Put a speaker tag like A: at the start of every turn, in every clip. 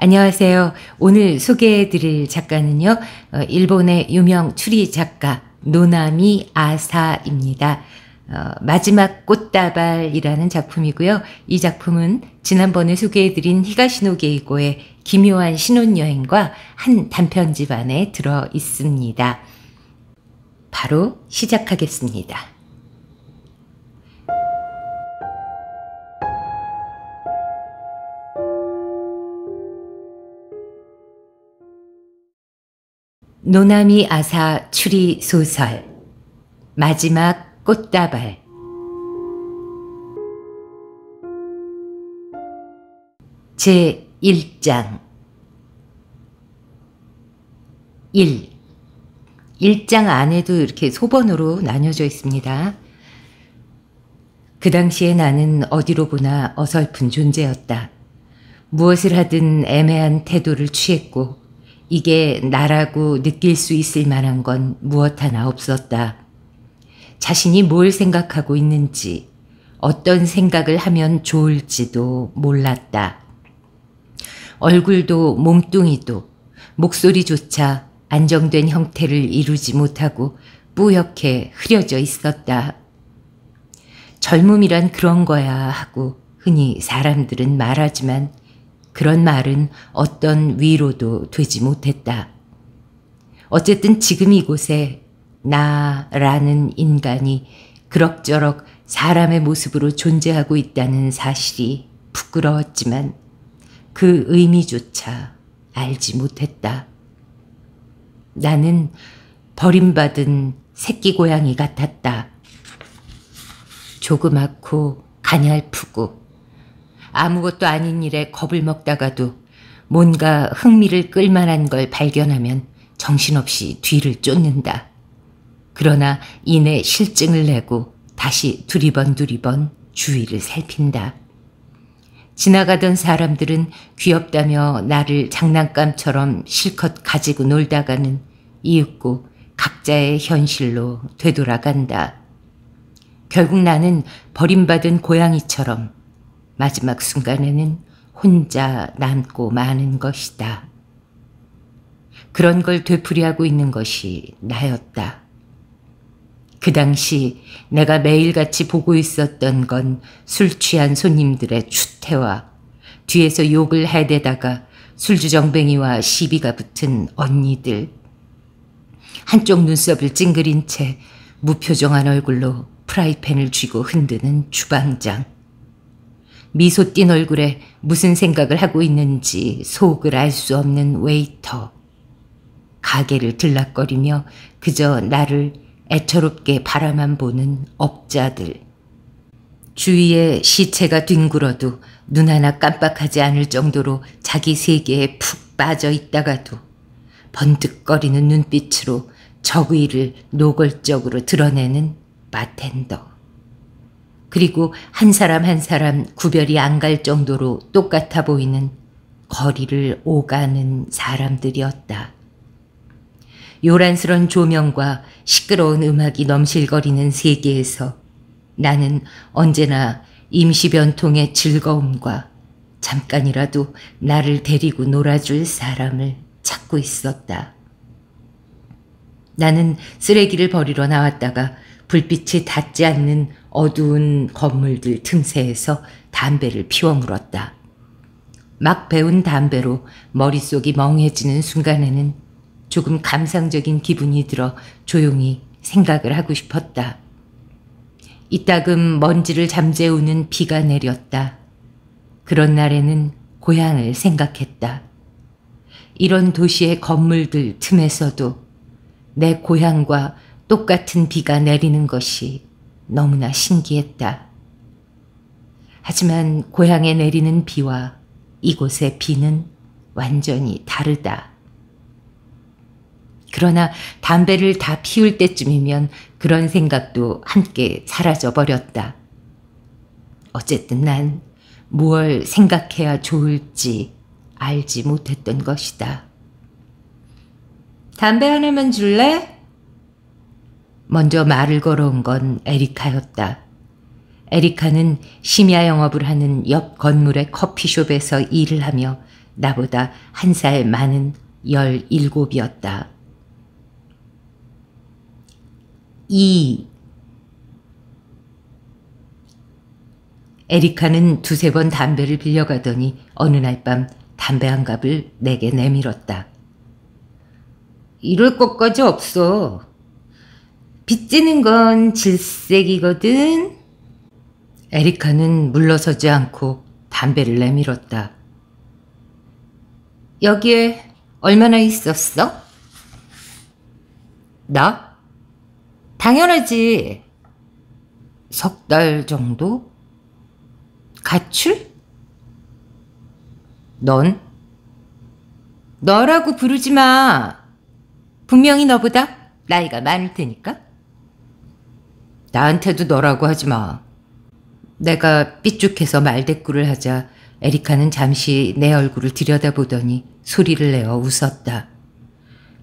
A: 안녕하세요. 오늘 소개해 드릴 작가는요, 어, 일본의 유명 추리 작가, 노나미 아사입니다. 어, 마지막 꽃다발이라는 작품이고요. 이 작품은 지난번에 소개해드린 히가시노게이고의 기묘한 신혼여행과 한 단편집 안에 들어 있습니다. 바로 시작하겠습니다. 노나미 아사 추리 소설 마지막 꽃다발 제 1장 1 1장 안에도 이렇게 소번으로 나뉘어져 있습니다. 그 당시에 나는 어디로 보나 어설픈 존재였다. 무엇을 하든 애매한 태도를 취했고 이게 나라고 느낄 수 있을 만한 건 무엇 하나 없었다. 자신이 뭘 생각하고 있는지, 어떤 생각을 하면 좋을지도 몰랐다. 얼굴도 몸뚱이도 목소리조차 안정된 형태를 이루지 못하고 뿌옇게 흐려져 있었다. 젊음이란 그런 거야 하고 흔히 사람들은 말하지만 그런 말은 어떤 위로도 되지 못했다. 어쨌든 지금 이곳에 나라는 인간이 그럭저럭 사람의 모습으로 존재하고 있다는 사실이 부끄러웠지만 그 의미조차 알지 못했다. 나는 버림받은 새끼 고양이 같았다. 조그맣고 가냘프고 아무것도 아닌 일에 겁을 먹다가도 뭔가 흥미를 끌만한 걸 발견하면 정신없이 뒤를 쫓는다. 그러나 이내 실증을 내고 다시 두리번 두리번 주위를 살핀다. 지나가던 사람들은 귀엽다며 나를 장난감처럼 실컷 가지고 놀다가는 이윽고 각자의 현실로 되돌아간다. 결국 나는 버림받은 고양이처럼 마지막 순간에는 혼자 남고 마는 것이다. 그런 걸 되풀이하고 있는 것이 나였다. 그 당시 내가 매일같이 보고 있었던 건 술 취한 손님들의 추태와 뒤에서 욕을 해대다가 술주정뱅이와 시비가 붙은 언니들. 한쪽 눈썹을 찡그린 채 무표정한 얼굴로 프라이팬을 쥐고 흔드는 주방장. 미소 띈 얼굴에 무슨 생각을 하고 있는지 속을 알 수 없는 웨이터. 가게를 들락거리며 그저 나를 애처롭게 바라만 보는 업자들. 주위에 시체가 뒹굴어도 눈 하나 깜빡하지 않을 정도로 자기 세계에 푹 빠져 있다가도 번뜩거리는 눈빛으로 적의를 노골적으로 드러내는 마텐더 그리고 한 사람 한 사람 구별이 안 갈 정도로 똑같아 보이는 거리를 오가는 사람들이었다. 요란스런 조명과 시끄러운 음악이 넘실거리는 세계에서 나는 언제나 임시변통의 즐거움과 잠깐이라도 나를 데리고 놀아줄 사람을 찾고 있었다. 나는 쓰레기를 버리러 나왔다가 불빛이 닿지 않는 어두운 건물들 틈새에서 담배를 피워 물었다. 막 배운 담배로 머릿속이 멍해지는 순간에는 조금 감상적인 기분이 들어 조용히 생각을 하고 싶었다. 이따금 먼지를 잠재우는 비가 내렸다. 그런 날에는 고향을 생각했다. 이런 도시의 건물들 틈에서도 내 고향과 똑같은 비가 내리는 것이 너무나 신기했다. 하지만 고향에 내리는 비와 이곳의 비는 완전히 다르다. 그러나 담배를 다 피울 때쯤이면 그런 생각도 함께 사라져 버렸다. 어쨌든 난 무얼 생각해야 좋을지 알지 못했던 것이다. 담배 하나만 줄래? 먼저 말을 걸어온 건 에리카였다. 에리카는 심야 영업을 하는 옆 건물의 커피숍에서 일을 하며 나보다 한 살 많은 17이었다. 2. 에리카는 두세 번 담배를 빌려가더니 어느 날 밤 담배 한 갑을 내게 내밀었다. 이럴 것까지 없어. 빚지는 건 질색이거든. 에리카는 물러서지 않고 담배를 내밀었다. 여기에 얼마나 있었어? 나? 당연하지. 석 달 정도? 가출? 넌? 너라고 부르지 마. 분명히 너보다 나이가 많을 테니까. 나한테도 너라고 하지 마. 내가 삐죽해서 말대꾸를 하자 에리카는 잠시 내 얼굴을 들여다보더니 소리를 내어 웃었다.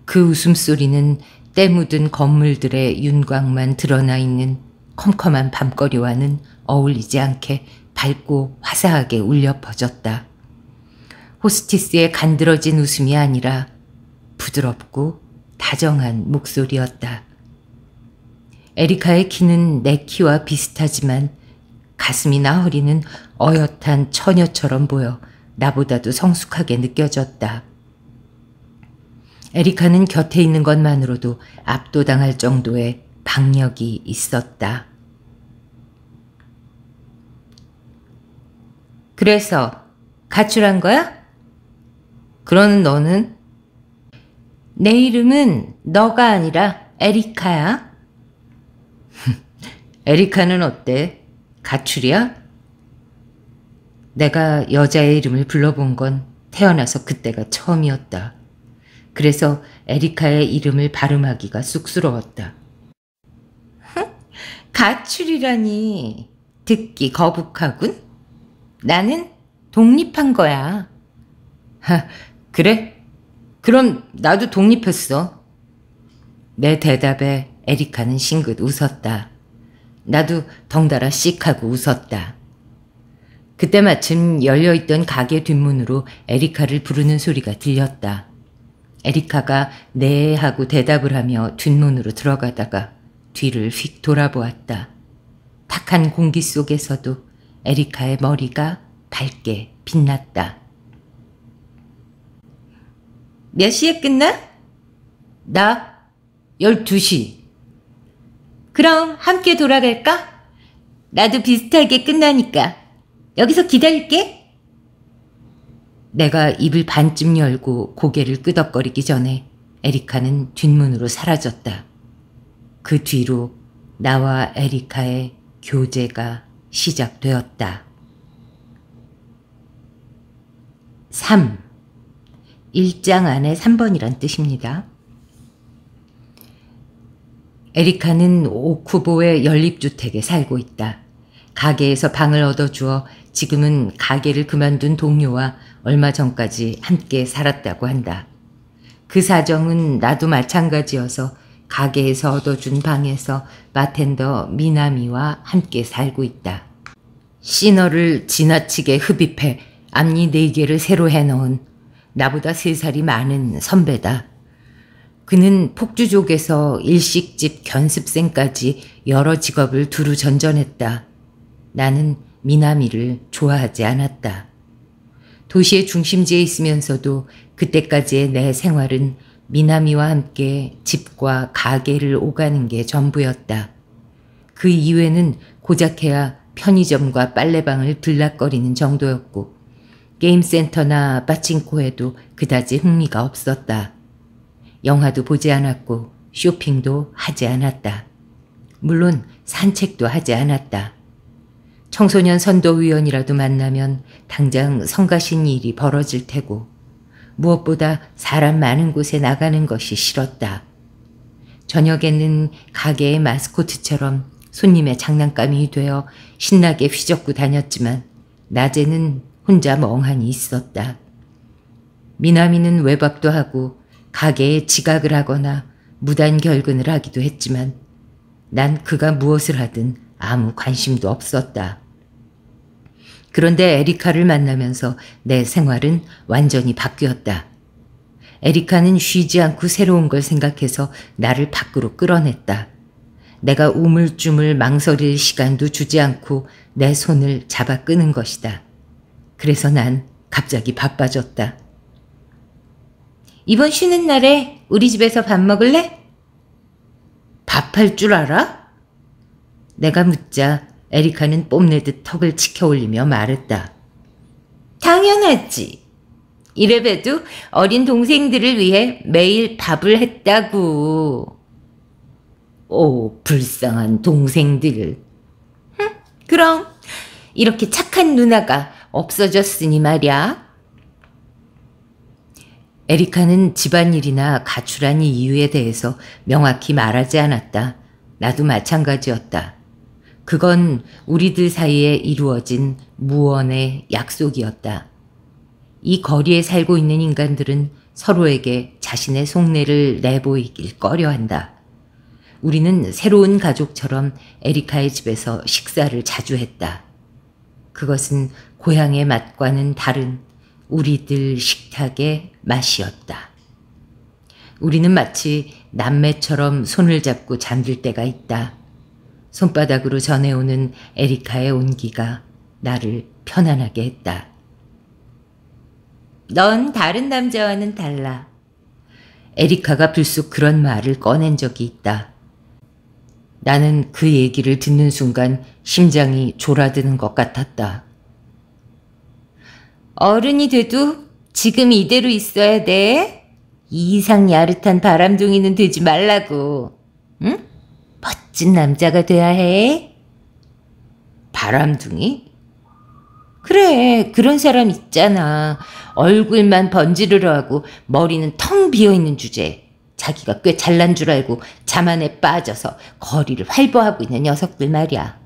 A: 그 웃음소리는 때 묻은 건물들의 윤광만 드러나 있는 컴컴한 밤거리와는 어울리지 않게 밝고 화사하게 울려 퍼졌다. 호스티스의 간드러진 웃음이 아니라 부드럽고 다정한 목소리였다. 에리카의 키는 내 키와 비슷하지만 가슴이나 허리는 어엿한 처녀처럼 보여 나보다도 성숙하게 느껴졌다. 에리카는 곁에 있는 것만으로도 압도당할 정도의 박력이 있었다. 그래서 가출한 거야? 그런 너는? 내 이름은 너가 아니라 에리카야. 에리카는 어때? 가출이야? 내가 여자의 이름을 불러본 건 태어나서 그때가 처음이었다. 그래서 에리카의 이름을 발음하기가 쑥스러웠다. 가출이라니 듣기 거북하군. 나는 독립한 거야. 하, 그래? 그럼 나도 독립했어. 내 대답에 에리카는 싱긋 웃었다. 나도 덩달아 씩 하고 웃었다. 그때 마침 열려있던 가게 뒷문으로 에리카를 부르는 소리가 들렸다. 에리카가 네 하고 대답을 하며 뒷문으로 들어가다가 뒤를 휙 돌아보았다. 탁한 공기 속에서도 에리카의 머리가 밝게 빛났다. 몇 시에 끝나? 나 12시. 그럼 함께 돌아갈까? 나도 비슷하게 끝나니까. 여기서 기다릴게. 내가 입을 반쯤 열고 고개를 끄덕거리기 전에 에리카는 뒷문으로 사라졌다. 그 뒤로 나와 에리카의 교제가 시작되었다. 3. 1장 안에 3번이란 뜻입니다. 에리카는 오쿠보의 연립주택에 살고 있다. 가게에서 방을 얻어주어 지금은 가게를 그만둔 동료와 얼마 전까지 함께 살았다고 한다. 그 사정은 나도 마찬가지여서 가게에서 얻어준 방에서 마텐더 미나미와 함께 살고 있다. 시너를 지나치게 흡입해 앞니 네개를 새로 해놓은 나보다 세살이 많은 선배다. 그는 폭주족에서 일식집 견습생까지 여러 직업을 두루 전전했다. 나는 미나미를 좋아하지 않았다. 도시의 중심지에 있으면서도 그때까지의 내 생활은 미나미와 함께 집과 가게를 오가는 게 전부였다. 그 이외는 고작해야 편의점과 빨래방을 들락거리는 정도였고 게임센터나 빠칭코에도 그다지 흥미가 없었다. 영화도 보지 않았고 쇼핑도 하지 않았다. 물론 산책도 하지 않았다. 청소년 선도위원이라도 만나면 당장 성가신 일이 벌어질 테고 무엇보다 사람 많은 곳에 나가는 것이 싫었다. 저녁에는 가게의 마스코트처럼 손님의 장난감이 되어 신나게 휘젓고 다녔지만 낮에는 혼자 멍하니 있었다. 미나미는 외박도 하고 가게에 지각을 하거나 무단 결근을 하기도 했지만 난 그가 무엇을 하든 아무 관심도 없었다. 그런데 에리카를 만나면서 내 생활은 완전히 바뀌었다. 에리카는 쉬지 않고 새로운 걸 생각해서 나를 밖으로 끌어냈다. 내가 우물쭈물 망설일 시간도 주지 않고 내 손을 잡아 끄는 것이다. 그래서 난 갑자기 바빠졌다. 이번 쉬는 날에 우리 집에서 밥 먹을래? 밥할 줄 알아? 내가 묻자 에리카는 뽐내듯 턱을 치켜 올리며 말했다. 당연하지. 이래봬도 어린 동생들을 위해 매일 밥을 했다고. 오, 불쌍한 동생들. 흥, 그럼 이렇게 착한 누나가 없어졌으니 말이야. 에리카는 집안일이나 가출한 이유에 대해서 명확히 말하지 않았다. 나도 마찬가지였다. 그건 우리들 사이에 이루어진 무언의 약속이었다. 이 거리에 살고 있는 인간들은 서로에게 자신의 속내를 내보이길 꺼려한다. 우리는 새로운 가족처럼 에리카의 집에서 식사를 자주 했다. 그것은 고향의 맛과는 다른 우리들 식탁의 맛이었다. 우리는 마치 남매처럼 손을 잡고 잠들 때가 있다. 손바닥으로 전해오는 에리카의 온기가 나를 편안하게 했다. 넌 다른 남자와는 달라. 에리카가 불쑥 그런 말을 꺼낸 적이 있다. 나는 그 얘기를 듣는 순간 심장이 졸아드는 것 같았다. 어른이 돼도 지금 이대로 있어야 돼. 이상 야릇한 바람둥이는 되지 말라고. 응? 멋진 남자가 돼야 해. 바람둥이? 그래, 그런 사람 있잖아. 얼굴만 번지르르 하고 머리는 텅 비어있는 주제에 자기가 꽤 잘난 줄 알고 자만에 빠져서 거리를 활보하고 있는 녀석들 말이야.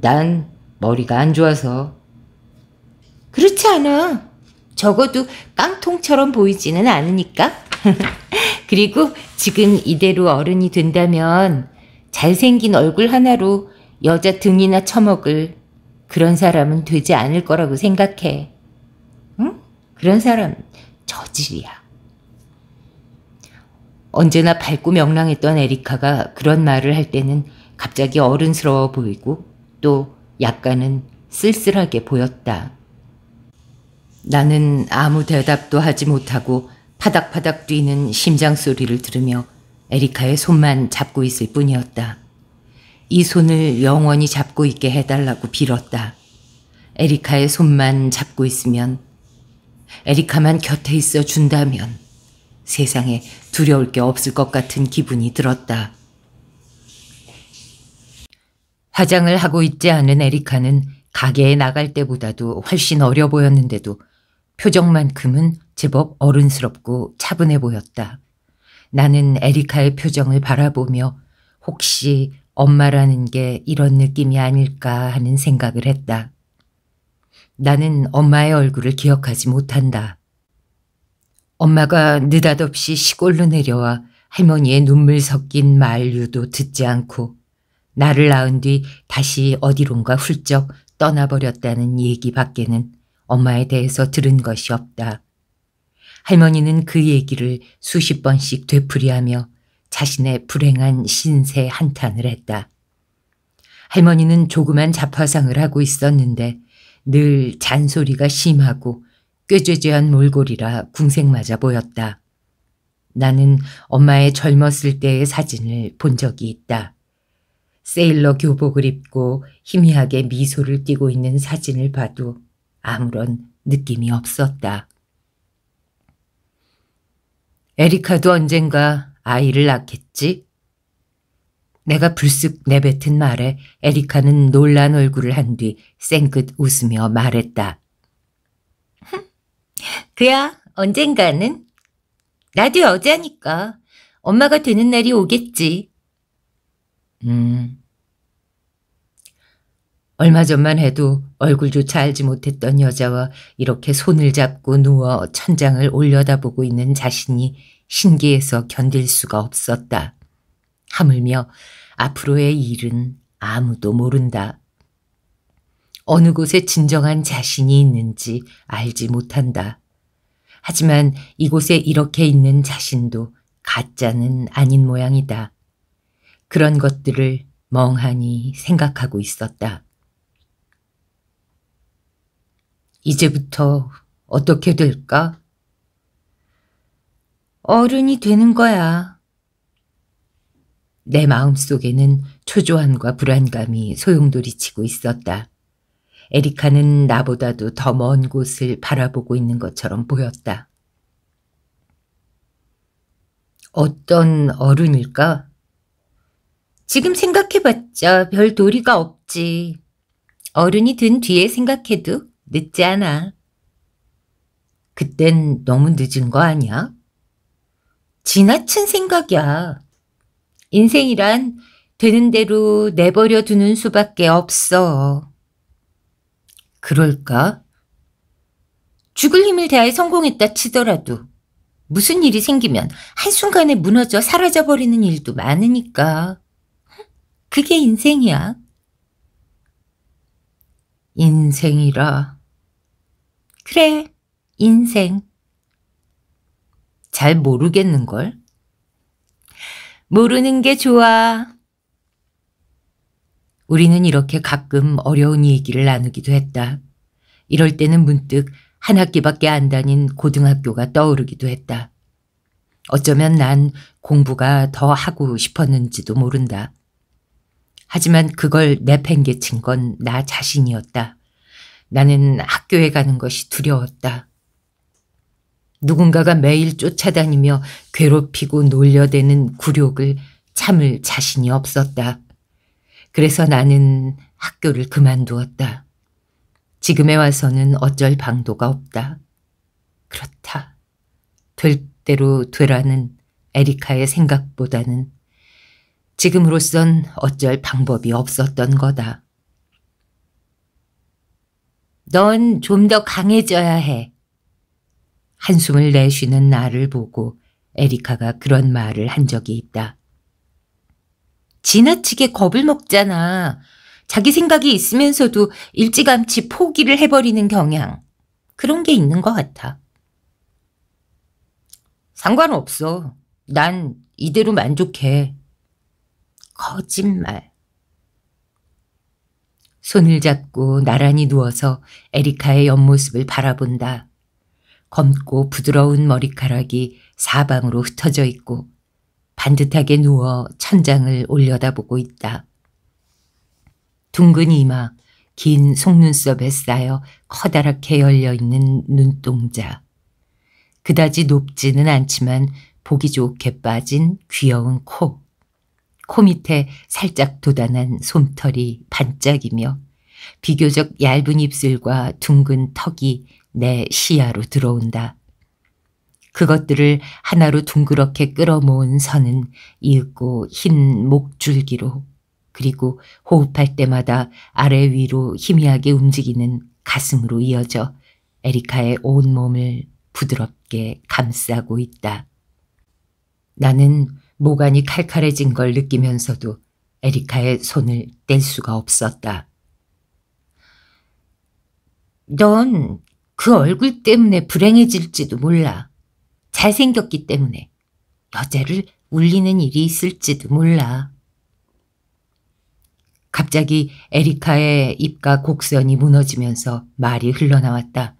A: 난 머리가 안 좋아서 그렇지 않아. 적어도 깡통처럼 보이지는 않으니까. 그리고 지금 이대로 어른이 된다면 잘생긴 얼굴 하나로 여자 등이나 처먹을 그런 사람은 되지 않을 거라고 생각해. 응? 그런 사람 저질이야. 언제나 밝고 명랑했던 에리카가 그런 말을 할 때는 갑자기 어른스러워 보이고 또 약간은 쓸쓸하게 보였다. 나는 아무 대답도 하지 못하고 파닥파닥 뛰는 심장 소리를 들으며 에리카의 손만 잡고 있을 뿐이었다. 이 손을 영원히 잡고 있게 해달라고 빌었다. 에리카의 손만 잡고 있으면, 에리카만 곁에 있어 준다면 세상에 두려울 게 없을 것 같은 기분이 들었다. 화장을 하고 있지 않은 에리카는 가게에 나갈 때보다도 훨씬 어려 보였는데도 표정만큼은 제법 어른스럽고 차분해 보였다. 나는 에리카의 표정을 바라보며 혹시 엄마라는 게 이런 느낌이 아닐까 하는 생각을 했다. 나는 엄마의 얼굴을 기억하지 못한다. 엄마가 느닷없이 시골로 내려와 할머니의 눈물 섞인 말류도 듣지 않고 나를 낳은 뒤 다시 어디론가 훌쩍 떠나버렸다는 얘기밖에는 엄마에 대해서 들은 것이 없다. 할머니는 그 얘기를 수십 번씩 되풀이하며 자신의 불행한 신세 한탄을 했다. 할머니는 조그만 자파상을 하고 있었는데 늘 잔소리가 심하고 꾀죄죄한 몰골이라 궁색맞아 보였다. 나는 엄마의 젊었을 때의 사진을 본 적이 있다. 세일러 교복을 입고 희미하게 미소를 띠고 있는 사진을 봐도 아무런 느낌이 없었다. 에리카도 언젠가 아이를 낳겠지? 내가 불쑥 내뱉은 말에 에리카는 놀란 얼굴을 한 뒤 쌩긋 웃으며 말했다. 그야 언젠가는 나도 여자니까 엄마가 되는 날이 오겠지. 음, 얼마 전만 해도 얼굴조차 알지 못했던 여자와 이렇게 손을 잡고 누워 천장을 올려다보고 있는 자신이 신기해서 견딜 수가 없었다. 하물며 앞으로의 일은 아무도 모른다. 어느 곳에 진정한 자신이 있는지 알지 못한다. 하지만 이곳에 이렇게 있는 자신도 가짜는 아닌 모양이다. 그런 것들을 멍하니 생각하고 있었다. 이제부터 어떻게 될까? 어른이 되는 거야. 내 마음속에는 초조함과 불안감이 소용돌이치고 있었다. 에리카는 나보다도 더 먼 곳을 바라보고 있는 것처럼 보였다. 어떤 어른일까? 지금 생각해봤자 별 도리가 없지. 어른이 된 뒤에 생각해도 늦지 않아. 그땐 너무 늦은 거 아니야? 지나친 생각이야. 인생이란 되는 대로 내버려 두는 수밖에 없어. 그럴까? 죽을 힘을 대하해 성공했다 치더라도 무슨 일이 생기면 한순간에 무너져 사라져버리는 일도 많으니까. 그게 인생이야. 인생이라. 그래, 인생. 잘 모르겠는걸? 모르는 게 좋아. 우리는 이렇게 가끔 어려운 얘기를 나누기도 했다. 이럴 때는 문득 한 학기밖에 안 다닌 고등학교가 떠오르기도 했다. 어쩌면 난 공부가 더 하고 싶었는지도 모른다. 하지만 그걸 내팽개친 건 나 자신이었다. 나는 학교에 가는 것이 두려웠다. 누군가가 매일 쫓아다니며 괴롭히고 놀려대는 굴욕을 참을 자신이 없었다. 그래서 나는 학교를 그만두었다. 지금에 와서는 어쩔 방도가 없다. 그렇다. 될 대로 되라는 에리카의 생각보다는 지금으로선 어쩔 방법이 없었던 거다. 넌좀더 강해져야 해. 한숨을 내쉬는 나를 보고 에리카가 그런 말을 한 적이 있다. 지나치게 겁을 먹잖아. 자기 생각이 있으면서도 일찌감치 포기를 해버리는 경향. 그런 게 있는 것 같아. 상관없어. 난 이대로 만족해. 거짓말. 손을 잡고 나란히 누워서 에리카의 옆모습을 바라본다. 검고 부드러운 머리카락이 사방으로 흩어져 있고 반듯하게 누워 천장을 올려다보고 있다. 둥근 이마, 긴 속눈썹에 쌓여 커다랗게 열려있는 눈동자. 그다지 높지는 않지만 보기 좋게 빠진 귀여운 코. 코밑에 살짝 도단한 솜털이 반짝이며 비교적 얇은 입술과 둥근 턱이 내 시야로 들어온다. 그것들을 하나로 둥그렇게 끌어모은 선은 이윽고 흰 목줄기로 그리고 호흡할 때마다 아래 위로 희미하게 움직이는 가슴으로 이어져 에리카의 온몸을 부드럽게 감싸고 있다. 나는 모관이 칼칼해진 걸 느끼면서도 에리카의 손을 뗄 수가 없었다. 넌 그 얼굴 때문에 불행해질지도 몰라. 잘생겼기 때문에 여자를 울리는 일이 있을지도 몰라. 갑자기 에리카의 입과 곡선이 무너지면서 말이 흘러나왔다.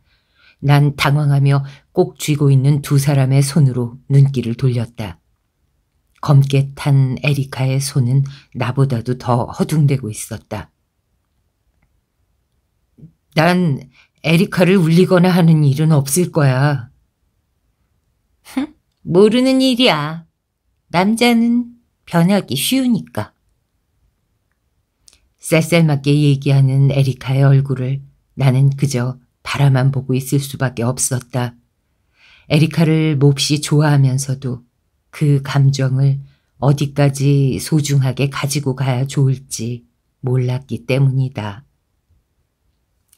A: 난 당황하며 꼭 쥐고 있는 두 사람의 손으로 눈길을 돌렸다. 검게 탄 에리카의 손은 나보다도 더 허둥대고 있었다. 난 에리카를 울리거나 하는 일은 없을 거야. 흥, 모르는 일이야. 남자는 변하기 쉬우니까. 쌀쌀맞게 얘기하는 에리카의 얼굴을 나는 그저 바라만 보고 있을 수밖에 없었다. 에리카를 몹시 좋아하면서도 그 감정을 어디까지 소중하게 가지고 가야 좋을지 몰랐기 때문이다.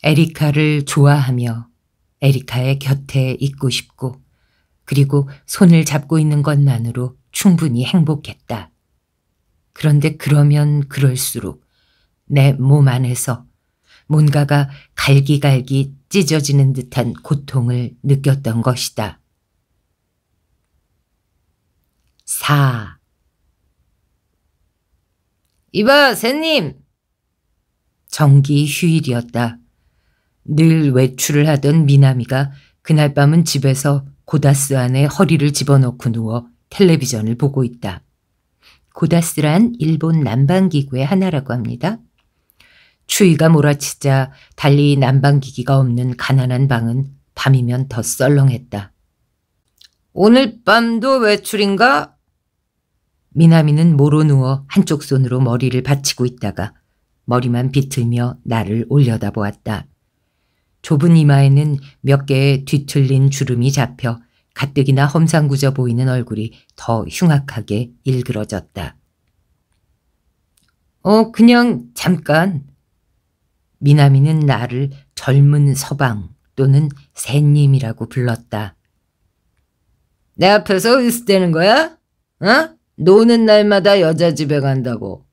A: 에리카를 좋아하며 에리카의 곁에 있고 싶고 그리고 손을 잡고 있는 것만으로 충분히 행복했다. 그런데 그러면 그럴수록 내 몸 안에서 뭔가가 갈기갈기 찢어지는 듯한 고통을 느꼈던 것이다. 4 이봐, 새님! 정기 휴일이었다. 늘 외출을 하던 미나미가 그날 밤은 집에서 고다스 안에 허리를 집어넣고 누워 텔레비전을 보고 있다. 고다스란 일본 난방기구의 하나라고 합니다. 추위가 몰아치자 달리 난방기기가 없는 가난한 방은 밤이면 더 썰렁했다. 오늘 밤도 외출인가? 미나미는 모로 누워 한쪽 손으로 머리를 받치고 있다가 머리만 비틀며 나를 올려다보았다. 좁은 이마에는 몇 개의 뒤틀린 주름이 잡혀 가뜩이나 험상궂어 보이는 얼굴이 더 흉악하게 일그러졌다. 어, 그냥 잠깐. 미나미는 나를 젊은 서방 또는 새님이라고 불렀다. 내 앞에서 으스대는 거야? 어? 노는 날마다 여자 집에 간다고.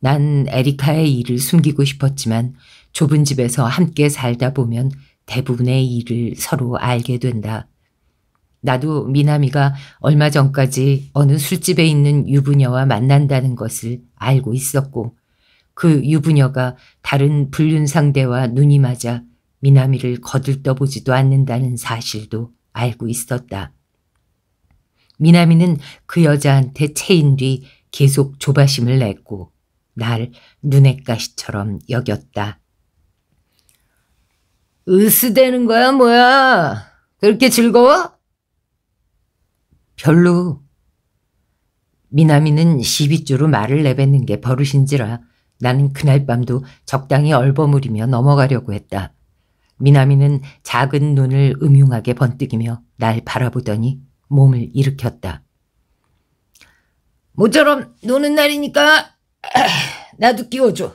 A: 난 에리카의 일을 숨기고 싶었지만 좁은 집에서 함께 살다 보면 대부분의 일을 서로 알게 된다. 나도 미나미가 얼마 전까지 어느 술집에 있는 유부녀와 만난다는 것을 알고 있었고 그 유부녀가 다른 불륜 상대와 눈이 맞아 미나미를 거들떠보지도 않는다는 사실도 알고 있었다. 미나미는 그 여자한테 체인뒤 계속 조바심을 냈고 날눈엣 가시처럼 여겼다. 으스대는 거야 뭐야? 그렇게 즐거워? 별로. 미나미는 시비조로 말을 내뱉는 게 버릇인지라 나는 그날 밤도 적당히 얼버무리며 넘어가려고 했다. 미나미는 작은 눈을 음흉하게 번뜩이며 날 바라보더니 몸을 일으켰다. 모처럼 노는 날이니까 나도 끼워줘.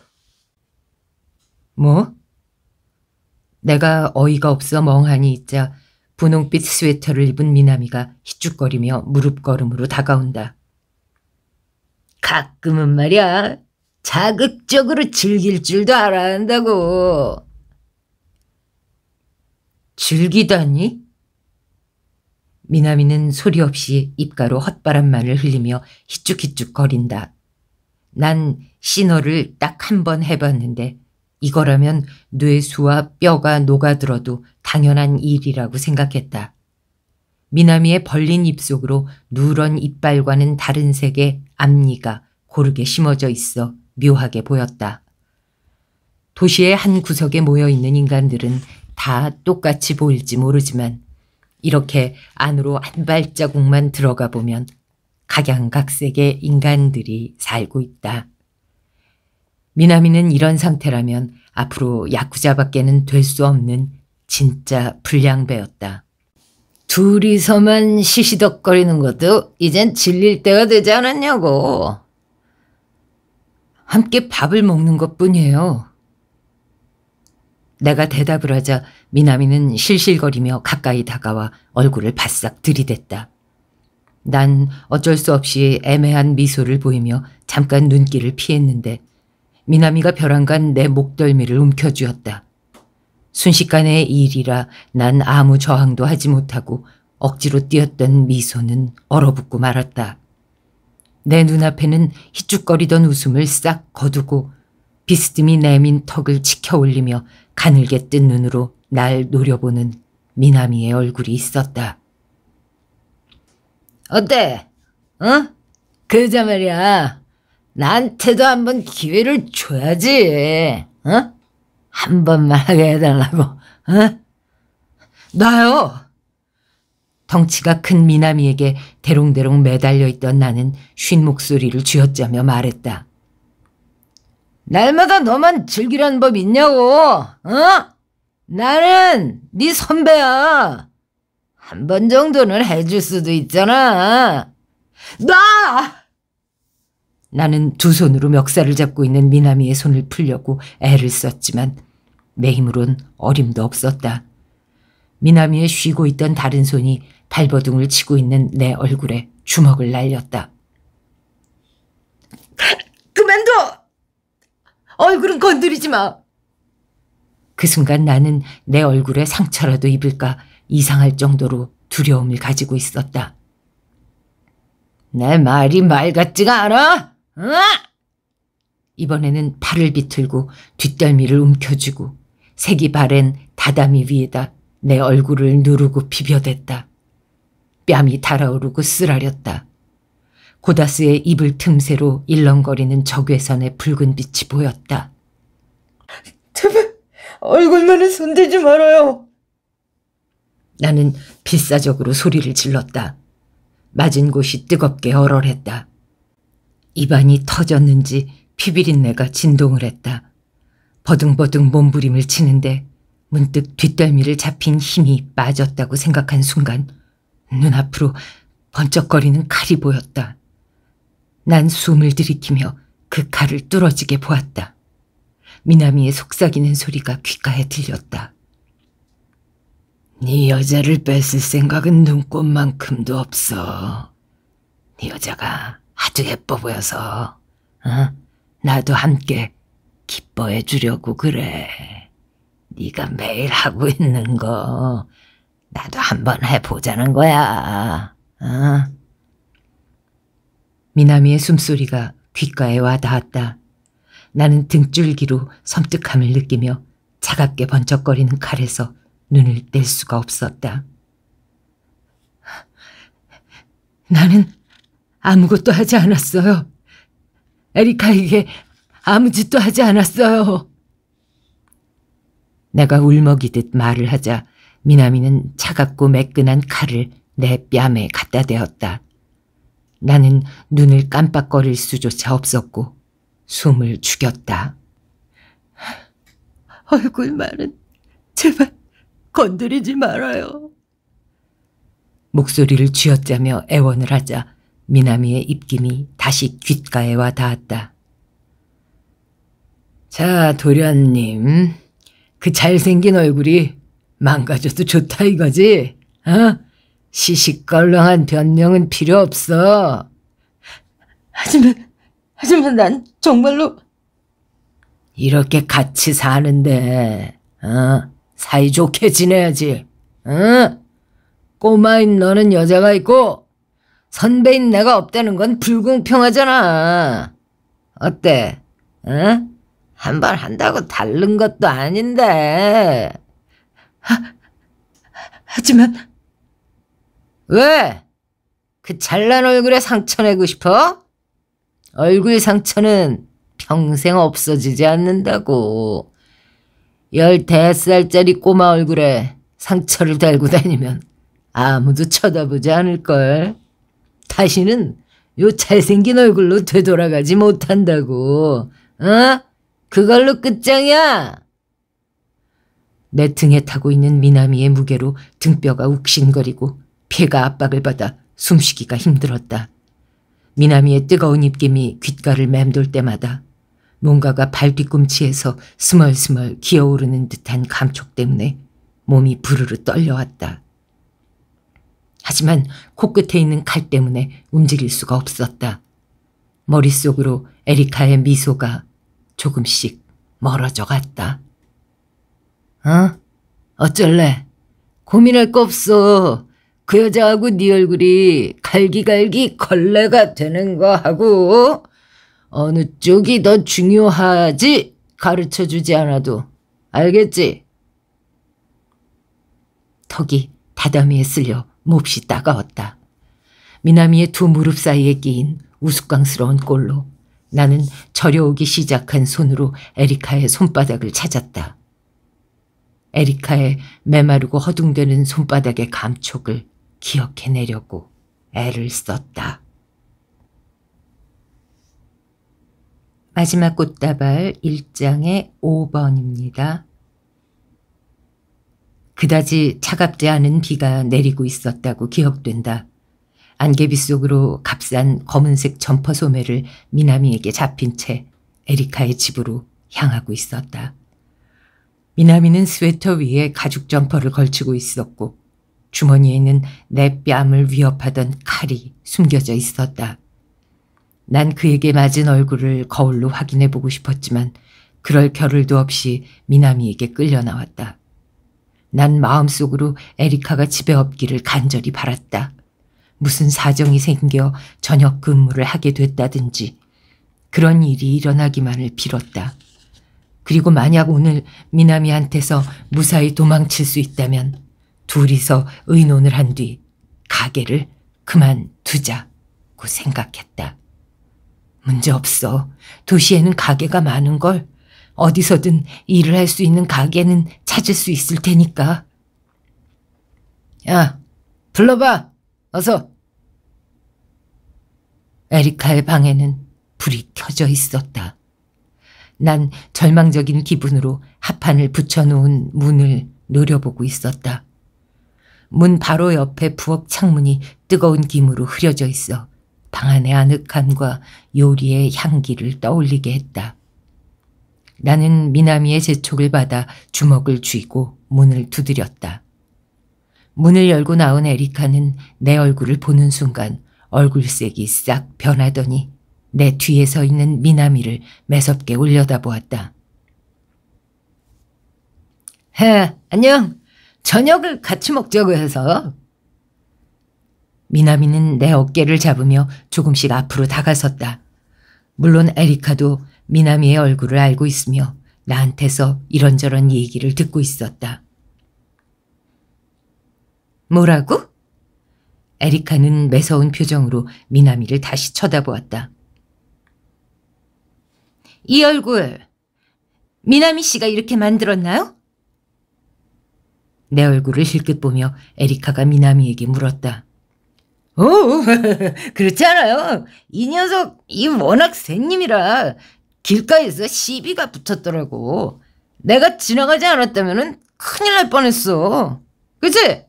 A: 뭐? 내가 어이가 없어 멍하니 있자 분홍빛 스웨터를 입은 미나미가 희죽거리며 무릎걸음으로 다가온다. 가끔은 말이야 자극적으로 즐길 줄도 알아야 한다고. 즐기다니? 미나미는 소리 없이 입가로 헛바람만을 흘리며 히쭉히쭉 거린다. 난 신호를 딱 한 번 해봤는데 이거라면 뇌수와 뼈가 녹아들어도 당연한 일이라고 생각했다. 미나미의 벌린 입속으로 누런 이빨과는 다른 색의 앞니가 고르게 심어져 있어 묘하게 보였다. 도시의 한 구석에 모여 있는 인간들은 다 똑같이 보일지 모르지만 이렇게 안으로 한 발자국만 들어가 보면 각양각색의 인간들이 살고 있다. 미나미는 이런 상태라면 앞으로 야쿠자밖에는 될 수 없는 진짜 불량배였다. 둘이서만 시시덕거리는 것도 이젠 질릴 때가 되지 않았냐고. 함께 밥을 먹는 것뿐이에요. 내가 대답을 하자 미나미는 실실거리며 가까이 다가와 얼굴을 바싹 들이댔다. 난 어쩔 수 없이 애매한 미소를 보이며 잠깐 눈길을 피했는데 미나미가 벼랑간 내 목덜미를 움켜쥐었다. 순식간의 일이라 난 아무 저항도 하지 못하고 억지로 띄었던 미소는 얼어붙고 말았다. 내 눈앞에는 희죽거리던 웃음을 싹 거두고 비스듬히 내민 턱을 치켜 올리며 가늘게 뜬 눈으로 날 노려보는 미나미의 얼굴이 있었다. 어때? 어? 그자 말이야. 나한테도 한번 기회를 줘야지. 어? 한 번만 하게 해달라고. 어? 나요. 덩치가 큰 미나미에게 대롱대롱 매달려 있던 나는 쉰 목소리를 쥐어짜며 말했다. 날마다 너만 즐기라는 법 있냐고 어? 나는 네 선배야 한 번 정도는 해줄 수도 있잖아 나! 나는 두 손으로 멱살을 잡고 있는 미나미의 손을 풀려고 애를 썼지만 내 힘으론 어림도 없었다. 미나미의 쉬고 있던 다른 손이 발버둥을 치고 있는 내 얼굴에 주먹을 날렸다. 그만둬! 얼굴은 건드리지 마. 그 순간 나는 내 얼굴에 상처라도 입을까 이상할 정도로 두려움을 가지고 있었다. 내 말이 말 같지가 않아? 으 이번에는 팔을 비틀고 뒷덜미를 움켜쥐고 색이 바랜 다다미 위에다 내 얼굴을 누르고 비벼댔다. 뺨이 달아오르고 쓰라렸다. 고다스의 입을 틈새로 일렁거리는 적외선의 붉은 빛이 보였다. 제발 얼굴만은 손대지 말아요. 나는 필사적으로 소리를 질렀다. 맞은 곳이 뜨겁게 얼얼했다. 입안이 터졌는지 피비린내가 진동을 했다. 버둥버둥 몸부림을 치는데 문득 뒷덜미를 잡힌 힘이 빠졌다고 생각한 순간 눈앞으로 번쩍거리는 칼이 보였다. 난 숨을 들이키며 그 칼을 뚫어지게 보았다. 미나미의 속삭이는 소리가 귓가에 들렸다. 네 여자를 뺏을 생각은 눈꼽만큼도 없어. 네 여자가 아주 예뻐 보여서 어? 나도 함께 기뻐해 주려고 그래. 네가 매일 하고 있는 거 나도 한번 해보자는 거야. 어? 미나미의 숨소리가 귓가에 와 닿았다. 나는 등줄기로 섬뜩함을 느끼며 차갑게 번쩍거리는 칼에서 눈을 뗄 수가 없었다. 나는 아무것도 하지 않았어요. 에리카에게 아무 짓도 하지 않았어요. 내가 울먹이듯 말을 하자 미나미는 차갑고 매끈한 칼을 내 뺨에 갖다 대었다. 나는 눈을 깜빡거릴 수조차 없었고 숨을 죽였다. 얼굴만은 제발 건드리지 말아요. 목소리를 쥐어짜며 애원을 하자 미나미의 입김이 다시 귓가에 와 닿았다. 자, 도련님. 그 잘생긴 얼굴이 망가져도 좋다 이거지? 어? 시시껄렁한 변명은 필요 없어. 하지만, 하지만 난 정말로 이렇게 같이 사는데 어? 사이좋게 지내야지. 어? 꼬마인 너는 여자가 있고 선배인 내가 없다는 건 불공평하잖아. 어때? 어? 한번 한다고 다른 것도 아닌데. 하, 하지만 왜? 그 잘난 얼굴에 상처 내고 싶어? 얼굴 상처는 평생 없어지지 않는다고. 열대 살짜리 꼬마 얼굴에 상처를 달고 다니면 아무도 쳐다보지 않을걸. 다시는 요 잘생긴 얼굴로 되돌아가지 못한다고. 어? 그걸로 끝장이야. 내 등에 타고 있는 미나미의 무게로 등뼈가 욱신거리고 폐가 압박을 받아 숨쉬기가 힘들었다. 미나미의 뜨거운 입김이 귓가를 맴돌 때마다 뭔가가 발 뒤꿈치에서 스멀스멀 기어오르는 듯한 감촉 때문에 몸이 부르르 떨려왔다. 하지만 코끝에 있는 칼 때문에 움직일 수가 없었다. 머릿속으로 에리카의 미소가 조금씩 멀어져 갔다. 어? 어쩔래? 고민할 거 없어. 그 여자하고 네 얼굴이 갈기갈기 걸레가 되는 거하고 어느 쪽이 더 중요하지 가르쳐주지 않아도 알겠지? 턱이 다다미에 쓸려 몹시 따가웠다. 미나미의 두 무릎 사이에 끼인 우스꽝스러운 꼴로 나는 저려오기 시작한 손으로 에리카의 손바닥을 찾았다. 에리카의 메마르고 허둥대는 손바닥의 감촉을 기억해내려고 애를 썼다. 마지막 꽃다발 1장의 5번입니다. 그다지 차갑지 않은 비가 내리고 있었다고 기억된다. 안개비 속으로 값싼 검은색 점퍼 소매를 미나미에게 잡힌 채 에리카의 집으로 향하고 있었다. 미나미는 스웨터 위에 가죽 점퍼를 걸치고 있었고 주머니에는 내 뺨을 위협하던 칼이 숨겨져 있었다. 난 그에게 맞은 얼굴을 거울로 확인해 보고 싶었지만 그럴 겨를도 없이 미나미에게 끌려 나왔다. 난 마음속으로 에리카가 집에 없기를 간절히 바랐다. 무슨 사정이 생겨 저녁 근무를 하게 됐다든지 그런 일이 일어나기만을 빌었다. 그리고 만약 오늘 미나미한테서 무사히 도망칠 수 있다면 둘이서 의논을 한 뒤 가게를 그만두자고 생각했다. 문제없어. 도시에는 가게가 많은 걸 어디서든 일을 할 수 있는 가게는 찾을 수 있을 테니까. 야, 불러봐. 어서. 에리카의 방에는 불이 켜져 있었다. 난 절망적인 기분으로 합판을 붙여놓은 문을 노려보고 있었다. 문 바로 옆에 부엌 창문이 뜨거운 김으로 흐려져 있어 방 안의 아늑함과 요리의 향기를 떠올리게 했다. 나는 미나미의 재촉을 받아 주먹을 쥐고 문을 두드렸다. 문을 열고 나온 에리카는 내 얼굴을 보는 순간 얼굴색이 싹 변하더니 내 뒤에 서 있는 미나미를 매섭게 올려다보았다. 해, 안녕! 저녁을 같이 먹자고 해서. 미나미는 내 어깨를 잡으며 조금씩 앞으로 다가섰다. 물론 에리카도 미나미의 얼굴을 알고 있으며 나한테서 이런저런 얘기를 듣고 있었다. 뭐라고? 에리카는 매서운 표정으로 미나미를 다시 쳐다보았다. 이 얼굴, 미나미 씨가 이렇게 만들었나요? 내 얼굴을 실끗 보며 에리카가 미나미에게 물었다. 오, 그렇지 않아요. 이 녀석, 이 워낙 센님이라 길가에서 시비가 붙었더라고. 내가 지나가지 않았다면 큰일 날 뻔했어. 그치?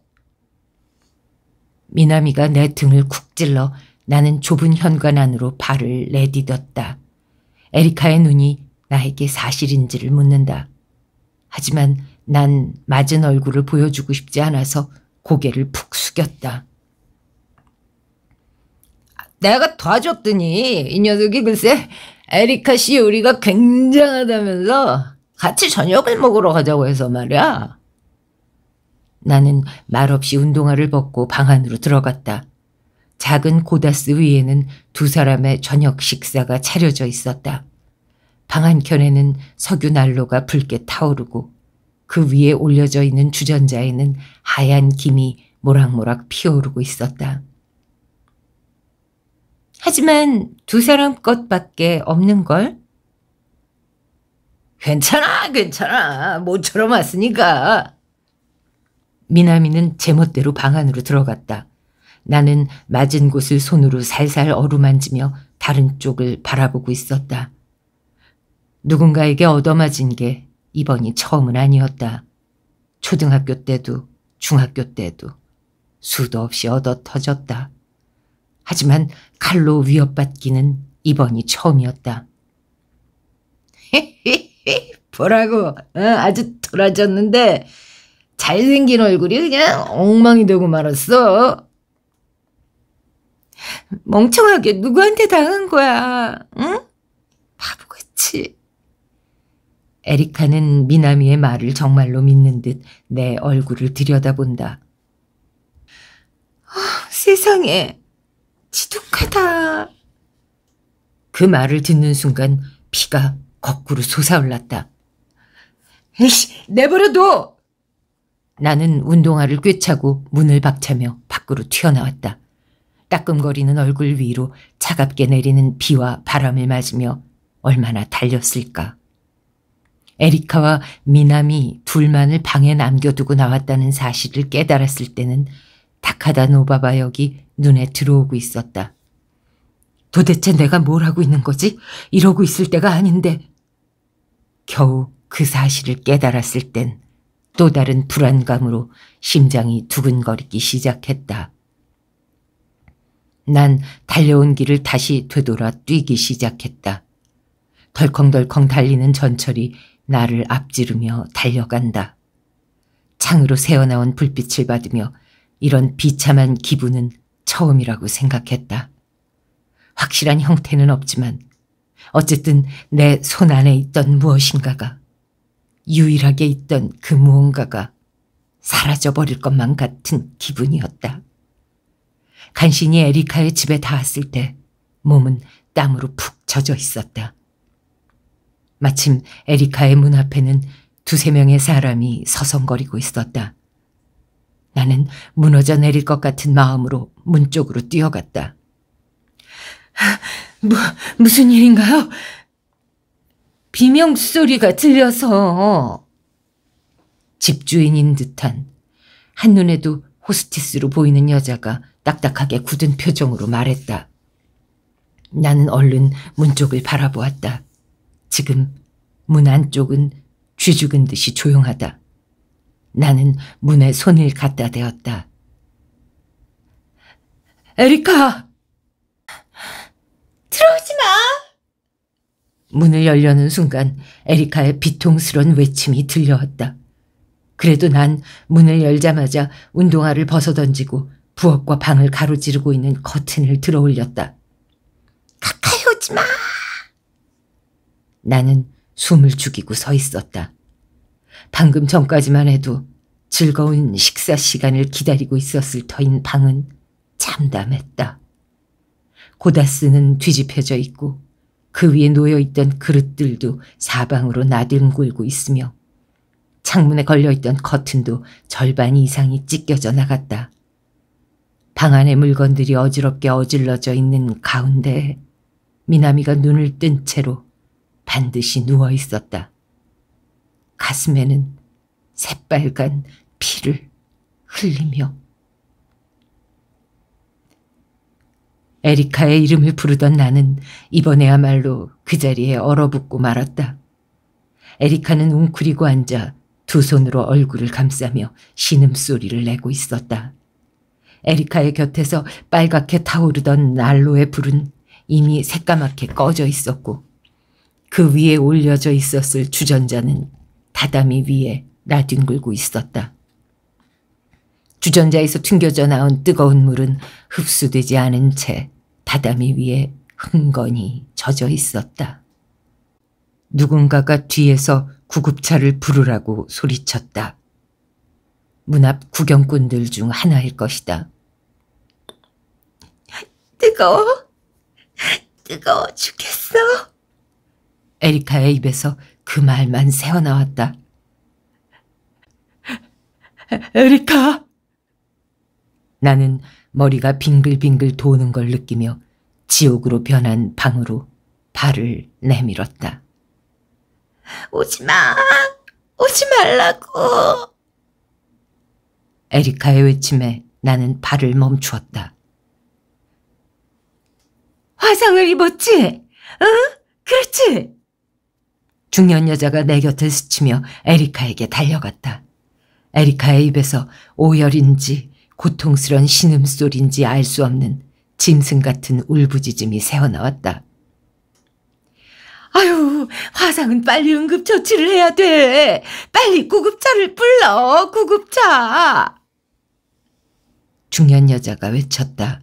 A: 미나미가 내 등을 쿡 찔러 나는 좁은 현관 안으로 발을 내딛었다 에리카의 눈이 나에게 사실인지를 묻는다. 하지만 난 맞은 얼굴을 보여주고 싶지 않아서 고개를 푹 숙였다. 내가 도와줬더니 이 녀석이 글쎄 에리카 씨 요리가 굉장하다면서 같이 저녁을 먹으러 가자고 해서 말이야. 나는 말없이 운동화를 벗고 방 안으로 들어갔다. 작은 고다스 위에는 두 사람의 저녁 식사가 차려져 있었다. 방안켠에는 석유 난로가 붉게 타오르고 그 위에 올려져 있는 주전자에는 하얀 김이 모락모락 피어오르고 있었다. 하지만 두 사람 것밖에 없는 걸? 괜찮아, 괜찮아. 모처럼 왔으니까. 미나미는 제멋대로 방 안으로 들어갔다. 나는 맞은 곳을 손으로 살살 어루만지며 다른 쪽을 바라보고 있었다. 누군가에게 얻어맞은 게 이번이 처음은 아니었다. 초등학교 때도 중학교 때도 수도 없이 얻어 터졌다. 하지만 칼로 위협받기는 이번이 처음이었다. 보라고 어, 아주 돌아졌는데 잘생긴 얼굴이 그냥 엉망이 되고 말았어. 멍청하게 누구한테 당한 거야. 응? 바보같이. 에리카는 미나미의 말을 정말로 믿는 듯 내 얼굴을 들여다본다. 어, 세상에 지독하다. 그 말을 듣는 순간 피가 거꾸로 솟아올랐다. 에이씨 내버려둬. 나는 운동화를 꿰차고 문을 박차며 밖으로 튀어나왔다. 따끔거리는 얼굴 위로 차갑게 내리는 비와 바람을 맞으며 얼마나 달렸을까. 에리카와 미남이 둘만을 방에 남겨두고 나왔다는 사실을 깨달았을 때는 다카다 노바바 역이 눈에 들어오고 있었다. 도대체 내가 뭘 하고 있는 거지? 이러고 있을 때가 아닌데. 겨우 그 사실을 깨달았을 땐 또 다른 불안감으로 심장이 두근거리기 시작했다. 난 달려온 길을 다시 되돌아 뛰기 시작했다. 덜컹덜컹 달리는 전철이 나를 앞지르며 달려간다. 창으로 새어나온 불빛을 받으며 이런 비참한 기분은 처음이라고 생각했다. 확실한 형태는 없지만 어쨌든 내 손 안에 있던 무엇인가가 유일하게 있던 그 무언가가 사라져버릴 것만 같은 기분이었다. 간신히 에리카의 집에 닿았을 때 몸은 땀으로 푹 젖어 있었다. 마침 에리카의 문 앞에는 두세 명의 사람이 서성거리고 있었다. 나는 무너져 내릴 것 같은 마음으로 문 쪽으로 뛰어갔다. 뭐, 무슨 일인가요? 비명 소리가 들려서. 집주인인 듯한 한눈에도 호스티스로 보이는 여자가 딱딱하게 굳은 표정으로 말했다. 나는 얼른 문 쪽을 바라보았다. 지금 문 안쪽은 쥐죽은 듯이 조용하다. 나는 문에 손을 갖다 대었다. 에리카! 들어오지 마! 문을 열려는 순간 에리카의 비통스런 외침이 들려왔다. 그래도 난 문을 열자마자 운동화를 벗어던지고 부엌과 방을 가로지르고 있는 커튼을 들어올렸다. 나는 숨을 죽이고 서 있었다. 방금 전까지만 해도 즐거운 식사 시간을 기다리고 있었을 터인 방은 참담했다. 고다스는 뒤집혀져 있고 그 위에 놓여있던 그릇들도 사방으로 나뒹굴고 있으며 창문에 걸려있던 커튼도 절반 이상이 찢겨져 나갔다. 방 안의 물건들이 어지럽게 어질러져 있는 가운데 미나미가 눈을 뜬 채로 반드시 누워 있었다. 가슴에는 새빨간 피를 흘리며 에리카의 이름을 부르던 나는 이번에야말로 그 자리에 얼어붙고 말았다. 에리카는 웅크리고 앉아 두 손으로 얼굴을 감싸며 신음소리를 내고 있었다. 에리카의 곁에서 빨갛게 타오르던 난로의 불은 이미 새까맣게 꺼져 있었고 그 위에 올려져 있었을 주전자는 다다미 위에 나뒹굴고 있었다. 주전자에서 튕겨져 나온 뜨거운 물은 흡수되지 않은 채 바다미 위에 흥건히 젖어 있었다. 누군가가 뒤에서 구급차를 부르라고 소리쳤다. 문 앞 구경꾼들 중 하나일 것이다. 뜨거워? 뜨거워 죽겠어. 에리카의 입에서 그 말만 새어나왔다. 에리카! 나는 머리가 빙글빙글 도는 걸 느끼며 지옥으로 변한 방으로 발을 내밀었다. 오지 마! 오지 말라고! 에리카의 외침에 나는 발을 멈추었다. 화상을 입었지? 응? 그렇지? 중년 여자가 내 곁을 스치며 에리카에게 달려갔다. 에리카의 입에서 오열인지 고통스런 신음소리인지 알 수 없는 짐승 같은 울부짖음이 새어나왔다. 아유, 화상은 빨리 응급 처치를 해야 돼. 빨리 구급차를 불러, 구급차. 중년 여자가 외쳤다.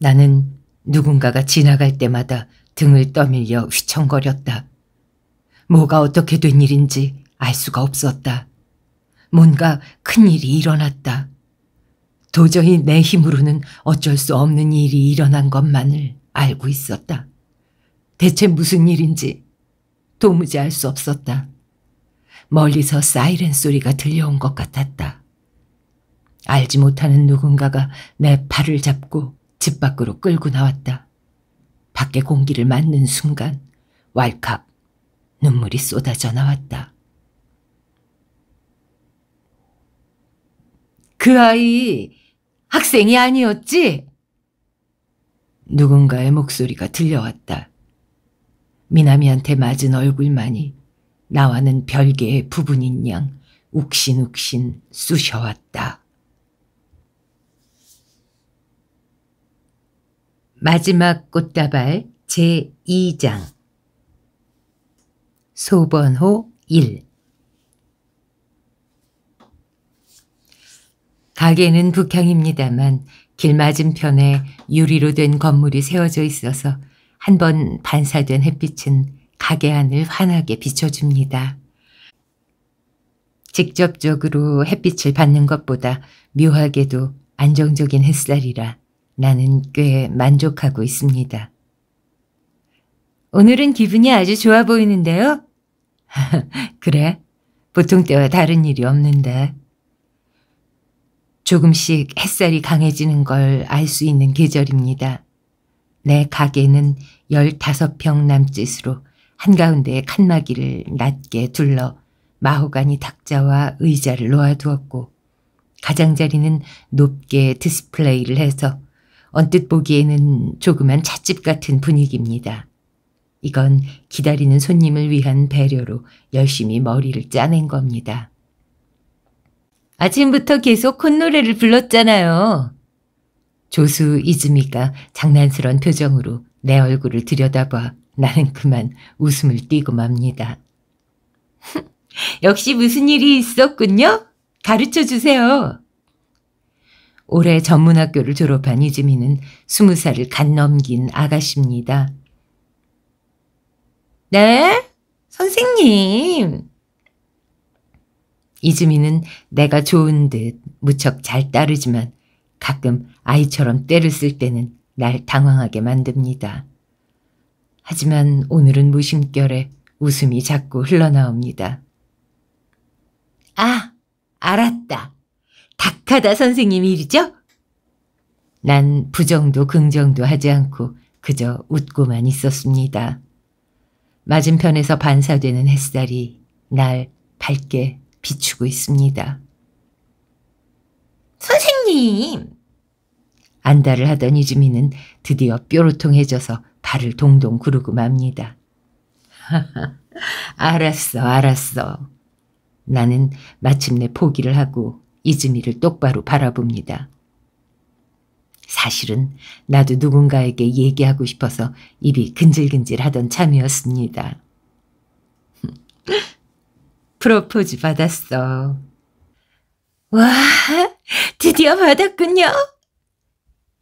A: 나는 누군가가 지나갈 때마다 등을 떠밀려 휘청거렸다. 뭐가 어떻게 된 일인지 알 수가 없었다. 뭔가 큰일이 일어났다. 도저히 내 힘으로는 어쩔 수 없는 일이 일어난 것만을 알고 있었다. 대체 무슨 일인지 도무지 알 수 없었다. 멀리서 사이렌 소리가 들려온 것 같았다. 알지 못하는 누군가가 내 팔을 잡고 집 밖으로 끌고 나왔다. 밖에 공기를 맞는 순간 왈칵 눈물이 쏟아져 나왔다. 그 아이 학생이 아니었지? 누군가의 목소리가 들려왔다. 미남이한테 맞은 얼굴만이 나와는 별개의 부분인 양 욱신욱신 쑤셔왔다. 마지막 꽃다발 제2장 소번호 1 가게는 북향입니다만 길 맞은편에 유리로 된 건물이 세워져 있어서 한 번 반사된 햇빛은 가게 안을 환하게 비춰줍니다. 직접적으로 햇빛을 받는 것보다 묘하게도 안정적인 햇살이라 나는 꽤 만족하고 있습니다. 오늘은 기분이 아주 좋아 보이는데요? 그래. 보통 때와 다른 일이 없는데. 조금씩 햇살이 강해지는 걸 알 수 있는 계절입니다. 내 가게는 15평 남짓으로 한가운데 에 칸막이를 낮게 둘러 마호가니 탁자와 의자를 놓아두었고 가장자리는 높게 디스플레이를 해서 언뜻 보기에는 조그만 찻집 같은 분위기입니다. 이건 기다리는 손님을 위한 배려로 열심히 머리를 짜낸 겁니다. 아침부터 계속 콧노래를 불렀잖아요. 조수 이즈미가 장난스런 표정으로 내 얼굴을 들여다봐 나는 그만 웃음을 띠고 맙니다. 역시 무슨 일이 있었군요? 가르쳐 주세요. 올해 전문학교를 졸업한 이즈미는 스무 살을 갓 넘긴 아가씨입니다. 네? 선생님! 이즈미는 내가 좋은 듯 무척 잘 따르지만 가끔 아이처럼 때를 쓸 때는 날 당황하게 만듭니다. 하지만 오늘은 무심결에 웃음이 자꾸 흘러나옵니다. 아, 알았다. 박하다 선생님 일이죠? 난 부정도 긍정도 하지 않고 그저 웃고만 있었습니다. 맞은편에서 반사되는 햇살이 날 밝게 비추고 있습니다. 선생님! 안달을 하던 이즈미는 드디어 뾰로통해져서 발을 동동 구르고 맙니다. 알았어, 알았어. 나는 마침내 포기를 하고 이즈미를 똑바로 바라봅니다. 사실은 나도 누군가에게 얘기하고 싶어서 입이 근질근질하던 참이었습니다. 프로포즈 받았어. 와, 드디어 받았군요.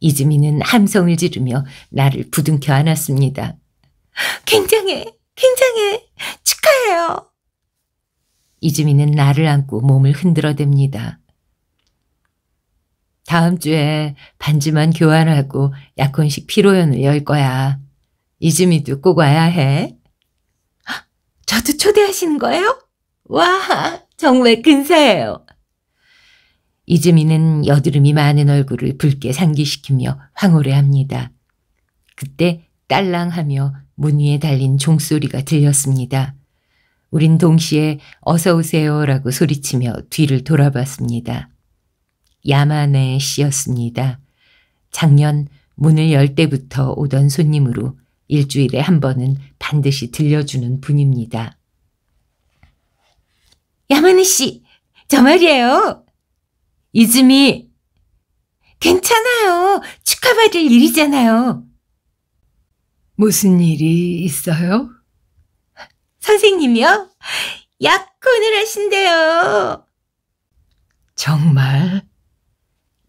A: 이즈미는 함성을 지르며 나를 부둥켜 안았습니다. 굉장해, 굉장해, 축하해요. 이즈미는 나를 안고 몸을 흔들어댑니다. 다음 주에 반지만 교환하고 약혼식 피로연을 열 거야. 이즈미도 꼭 와야 해. 아, 저도 초대하시는 거예요? 와, 정말 근사해요. 이즈미는 여드름이 많은 얼굴을 붉게 상기시키며 황홀해합니다. 그때 딸랑하며 문 위에 달린 종소리가 들렸습니다. 우린 동시에 어서 오세요라고 소리치며 뒤를 돌아봤습니다. 야만의 씨였습니다. 작년 문을 열 때부터 오던 손님으로 일주일에 한 번은 반드시 들려주는 분입니다. 야만의 씨, 저 말이에요. 이즈미, 괜찮아요. 축하받을 일이잖아요. 무슨 일이 있어요? 선생님이요? 약혼을 하신대요. 정말?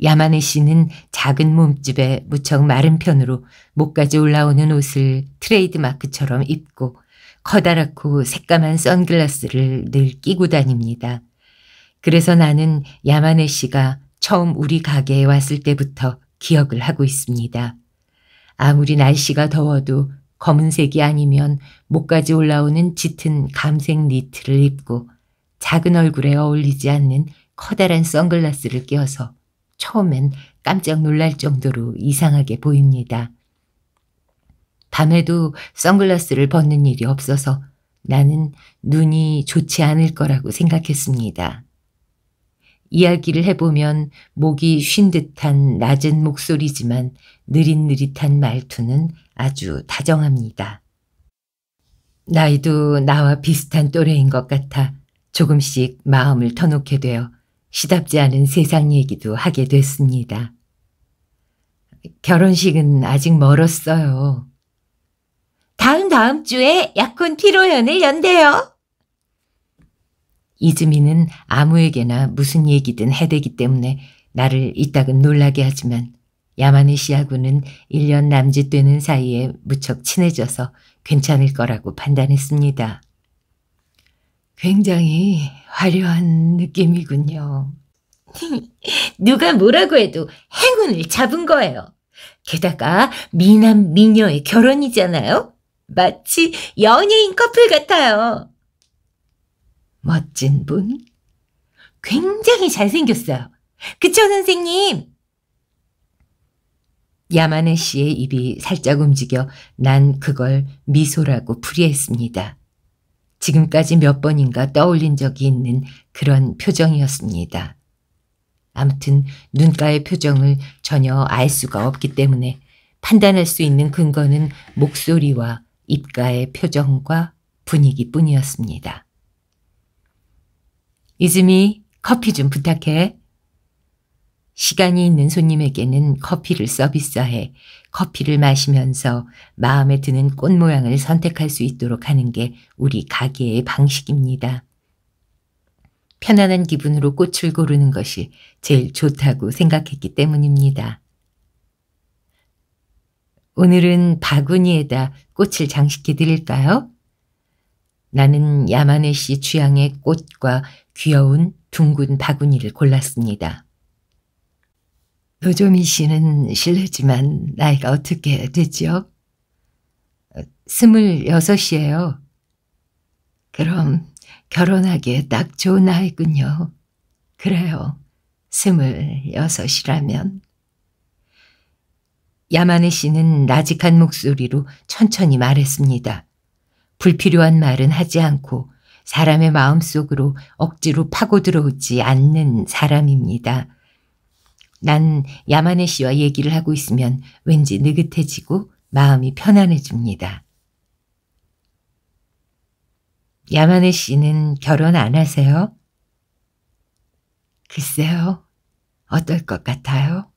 A: 야마네 씨는 작은 몸집에 무척 마른 편으로 목까지 올라오는 옷을 트레이드 마크처럼 입고 커다랗고 새까만 선글라스를 늘 끼고 다닙니다. 그래서 나는 야마네 씨가 처음 우리 가게에 왔을 때부터 기억을 하고 있습니다. 아무리 날씨가 더워도 검은색이 아니면 목까지 올라오는 짙은 감색 니트를 입고 작은 얼굴에 어울리지 않는 커다란 선글라스를 끼어서 처음엔 깜짝 놀랄 정도로 이상하게 보입니다. 밤에도 선글라스를 벗는 일이 없어서 나는 눈이 좋지 않을 거라고 생각했습니다. 이야기를 해보면 목이 쉰 듯한 낮은 목소리지만 느릿느릿한 말투는 아주 다정합니다. 나이도 나와 비슷한 또래인 것 같아 조금씩 마음을 터놓게 되어 시답지 않은 세상 얘기도 하게 됐습니다. 결혼식은 아직 멀었어요. 다음 다음 주에 약혼 피로연을 연대요. 이즈미는 아무에게나 무슨 얘기든 해대기 때문에 나를 이따금 놀라게 하지만 야마네 씨하고는 1년 남짓 되는 사이에 무척 친해져서 괜찮을 거라고 판단했습니다. 굉장히 화려한 느낌이군요. 누가 뭐라고 해도 행운을 잡은 거예요. 게다가 미남 미녀의 결혼이잖아요. 마치 연예인 커플 같아요. 멋진 분? 굉장히 잘생겼어요. 그쵸, 선생님? 야마네 씨의 입이 살짝 움직여 난 그걸 미소라고 풀이했습니다. 지금까지 몇 번인가 떠올린 적이 있는 그런 표정이었습니다. 암튼 눈가의 표정을 전혀 알 수가 없기 때문에 판단할 수 있는 근거는 목소리와 입가의 표정과 분위기뿐이었습니다. 이즈미 커피 좀 부탁해. 시간이 있는 손님에게는 커피를 서비스해 커피를 마시면서 마음에 드는 꽃 모양을 선택할 수 있도록 하는 게 우리 가게의 방식입니다. 편안한 기분으로 꽃을 고르는 것이 제일 좋다고 생각했기 때문입니다. 오늘은 바구니에다 꽃을 장식해 드릴까요? 나는 야마네 시 취향의 꽃과 귀여운 둥근 바구니를 골랐습니다. 노조미 씨는 실례지만 나이가 어떻게 되죠요 스물여섯이에요. 그럼 결혼하기에 딱 좋은 나이군요. 그래요. 스물여섯이라면. 야마네 씨는 나직한 목소리로 천천히 말했습니다. 불필요한 말은 하지 않고 사람의 마음속으로 억지로 파고들어오지 않는 사람입니다. 난 야마네 씨와 얘기를 하고 있으면 왠지 느긋해지고 마음이 편안해집니다. 야마네 씨는 결혼 안 하세요? 글쎄요. 어떨 것 같아요?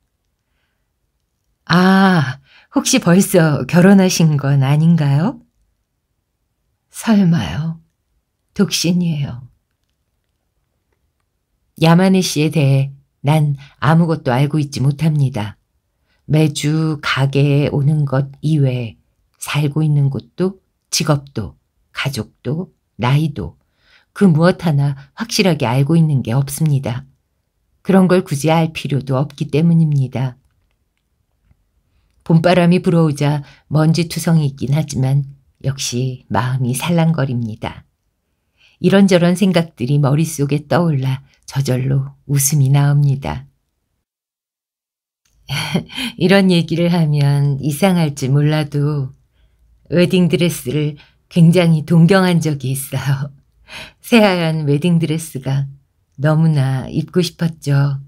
A: 아, 혹시 벌써 결혼하신 건 아닌가요? 설마요. 독신이에요. 야마네 씨에 대해 난 아무것도 알고 있지 못합니다. 매주 가게에 오는 것 이외에 살고 있는 곳도 직업도 가족도 나이도 그 무엇 하나 확실하게 알고 있는 게 없습니다. 그런 걸 굳이 알 필요도 없기 때문입니다. 봄바람이 불어오자 먼지투성이 있긴 하지만 역시 마음이 살랑거립니다. 이런저런 생각들이 머릿속에 떠올라 저절로 웃음이 나옵니다. 이런 얘기를 하면 이상할지 몰라도 웨딩드레스를 굉장히 동경한 적이 있어요. 새하얀 웨딩드레스가 너무나 입고 싶었죠.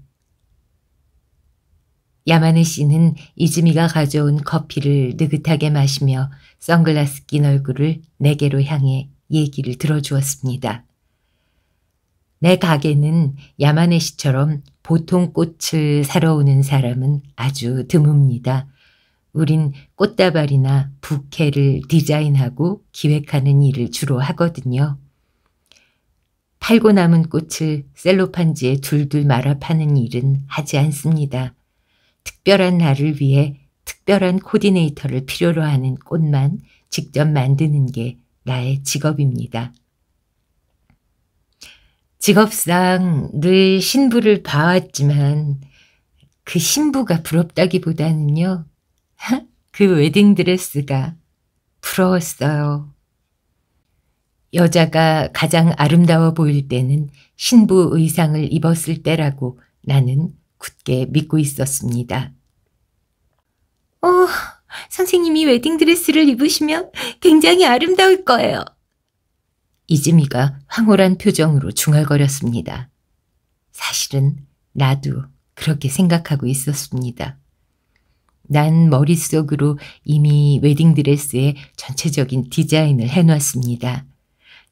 A: 야마네 씨는 이즈미가 가져온 커피를 느긋하게 마시며 선글라스 낀 얼굴을 내게로 향해 얘기를 들어주었습니다. 내 가게는 야마네 시처럼 보통 꽃을 사러 오는 사람은 아주 드뭅니다. 우린 꽃다발이나 부케를 디자인하고 기획하는 일을 주로 하거든요. 팔고 남은 꽃을 셀로판지에 둘둘 말아 파는 일은 하지 않습니다. 특별한 날을 위해 특별한 코디네이터를 필요로 하는 꽃만 직접 만드는 게 나의 직업입니다. 직업상 늘 신부를 봐왔지만 그 신부가 부럽다기보다는요. 그 웨딩드레스가 부러웠어요. 여자가 가장 아름다워 보일 때는 신부 의상을 입었을 때라고 나는 굳게 믿고 있었습니다. 어, 선생님이 웨딩드레스를 입으시면 굉장히 아름다울 거예요. 이즈미가 황홀한 표정으로 중얼거렸습니다. 사실은 나도 그렇게 생각하고 있었습니다. 난 머릿속으로 이미 웨딩드레스의 전체적인 디자인을 해놨습니다.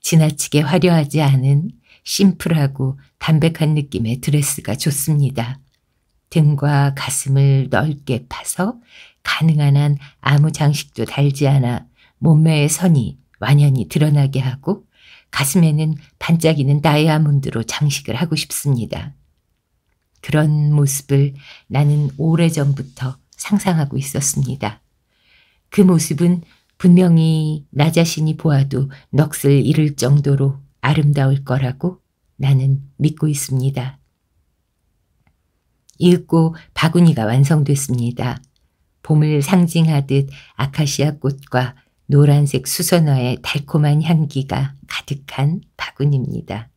A: 지나치게 화려하지 않은 심플하고 담백한 느낌의 드레스가 좋습니다. 등과 가슴을 넓게 파서 가능한 한 아무 장식도 달지 않아 몸매의 선이 완연히 드러나게 하고 가슴에는 반짝이는 다이아몬드로 장식을 하고 싶습니다. 그런 모습을 나는 오래전부터 상상하고 있었습니다. 그 모습은 분명히 나 자신이 보아도 넋을 잃을 정도로 아름다울 거라고 나는 믿고 있습니다. 읽고 바구니가 완성됐습니다. 봄을 상징하듯 아카시아 꽃과 노란색 수선화의 달콤한 향기가 가득한 바구니입니다.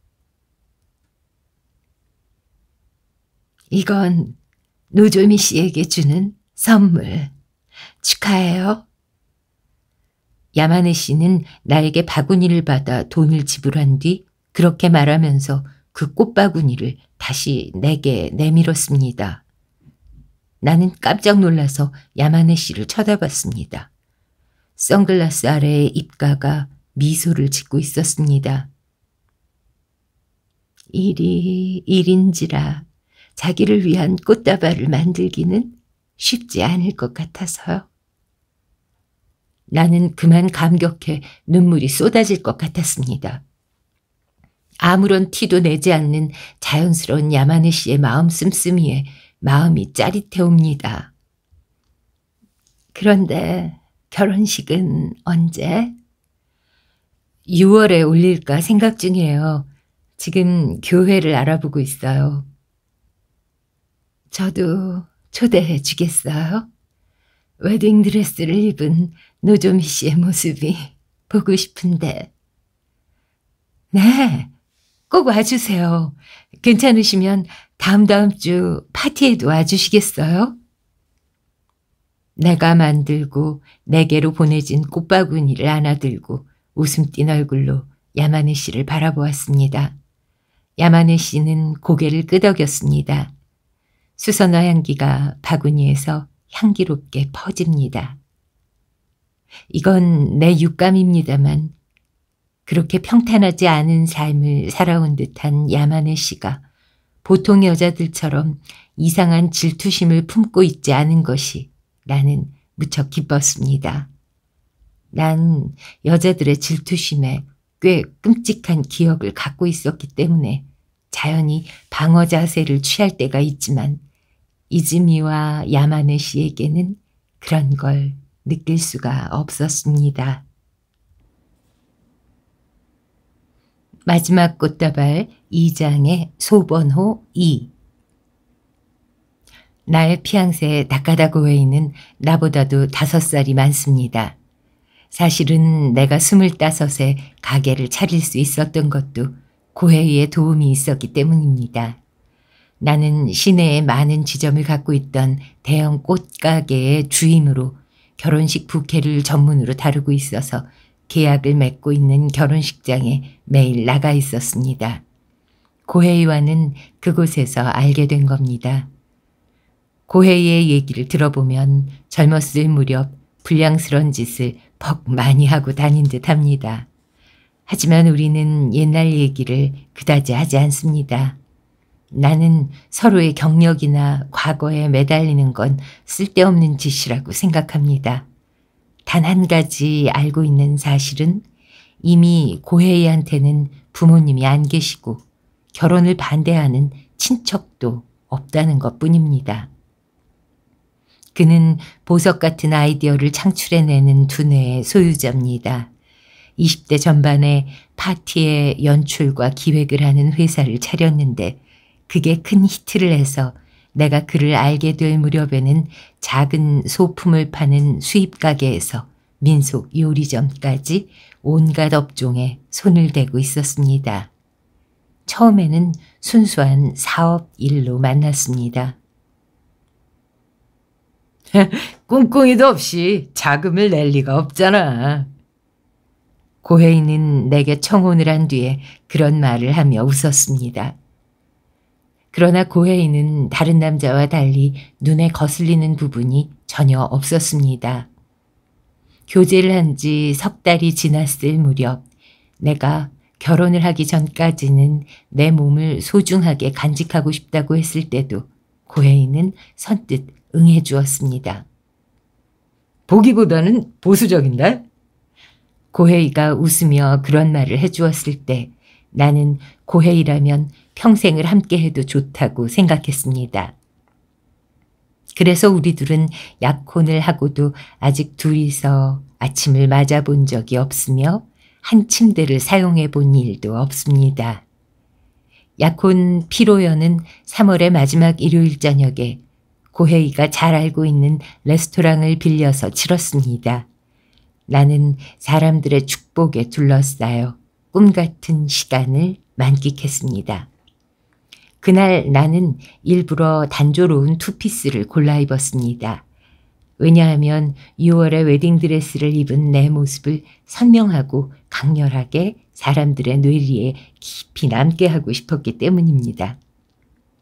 A: 이건 노조미 씨에게 주는 선물. 축하해요. 야마네 씨는 나에게 바구니를 받아 돈을 지불한 뒤 그렇게 말하면서 그 꽃바구니를 다시 내게 내밀었습니다. 나는 깜짝 놀라서 야마네 씨를 쳐다봤습니다. 선글라스 아래의 입가가 미소를 짓고 있었습니다. 일이 일인지라 자기를 위한 꽃다발을 만들기는 쉽지 않을 것 같아서요. 나는 그만 감격해 눈물이 쏟아질 것 같았습니다. 아무런 티도 내지 않는 자연스러운 야마네 씨의 마음 씀씀이에 마음이 짜릿해옵니다. 그런데 결혼식은 언제? 6월에 올릴까 생각 중이에요. 지금 교회를 알아보고 있어요. 저도 초대해 주겠어요? 웨딩드레스를 입은 노조미 씨의 모습이 보고 싶은데. 네, 꼭 와주세요. 괜찮으시면 다음 다음 주 파티에도 와주시겠어요? 내가 만들고 내게로 보내진 꽃바구니를 안아들고 웃음 띤 얼굴로 야마네 씨를 바라보았습니다. 야마네 씨는 고개를 끄덕였습니다. 수선화 향기가 바구니에서 향기롭게 퍼집니다. 이건 내 육감입니다만 그렇게 평탄하지 않은 삶을 살아온 듯한 야마네 씨가 보통 여자들처럼 이상한 질투심을 품고 있지 않은 것이 나는 무척 기뻤습니다. 난 여자들의 질투심에 꽤 끔찍한 기억을 갖고 있었기 때문에 자연히 방어 자세를 취할 때가 있지만 이즈미와 야마네 씨에게는 그런 걸 느낄 수가 없었습니다. 마지막 꽃다발 2장의 소번호 2 나의 피앙새의 다카다고에 이는 나보다도 다섯 살이 많습니다. 사실은 내가 스물다섯에 가게를 차릴 수 있었던 것도 고이의 도움이 있었기 때문입니다. 나는 시내에 많은 지점을 갖고 있던 대형 꽃가게의 주임으로 결혼식 부케를 전문으로 다루고 있어서 계약을 맺고 있는 결혼식장에 매일 나가 있었습니다. 고해이와는 그곳에서 알게 된 겁니다. 고해의 얘기를 들어보면 젊었을 무렵 불량스러운 짓을 벅 많이 하고 다닌 듯 합니다. 하지만 우리는 옛날 얘기를 그다지 하지 않습니다. 나는 서로의 경력이나 과거에 매달리는 건 쓸데없는 짓이라고 생각합니다. 단 한 가지 알고 있는 사실은 이미 고해이한테는 부모님이 안 계시고 결혼을 반대하는 친척도 없다는 것 뿐입니다. 그는 보석 같은 아이디어를 창출해내는 두뇌의 소유자입니다. 20대 전반에 파티의 연출과 기획을 하는 회사를 차렸는데 그게 큰 히트를 해서 내가 그를 알게 될 무렵에는 작은 소품을 파는 수입가게에서 민속 요리점까지 온갖 업종에 손을 대고 있었습니다. 처음에는 순수한 사업 일로 만났습니다. 꿍꿍이도 없이 자금을 낼 리가 없잖아. 고해인은 내게 청혼을 한 뒤에 그런 말을 하며 웃었습니다. 그러나 고해인은 다른 남자와 달리 눈에 거슬리는 부분이 전혀 없었습니다. 교제를 한 지 석 달이 지났을 무렵 내가 결혼을 하기 전까지는 내 몸을 소중하게 간직하고 싶다고 했을 때도 고해인은 선뜻 응해 주었습니다. 보기보다는 보수적인데? 고혜이가 웃으며 그런 말을 해주었을 때 나는 고혜이라면 평생을 함께해도 좋다고 생각했습니다. 그래서 우리 둘은 약혼을 하고도 아직 둘이서 아침을 맞아본 적이 없으며 한 침대를 사용해 본 일도 없습니다. 약혼 피로연은 3월의 마지막 일요일 저녁에 고혜이가 잘 알고 있는 레스토랑을 빌려서 치렀습니다. 나는 사람들의 축복에 둘러싸여 꿈같은 시간을 만끽했습니다. 그날 나는 일부러 단조로운 투피스를 골라 입었습니다. 왜냐하면 6월에 웨딩드레스를 입은 내 모습을 선명하고 강렬하게 사람들의 뇌리에 깊이 남게 하고 싶었기 때문입니다.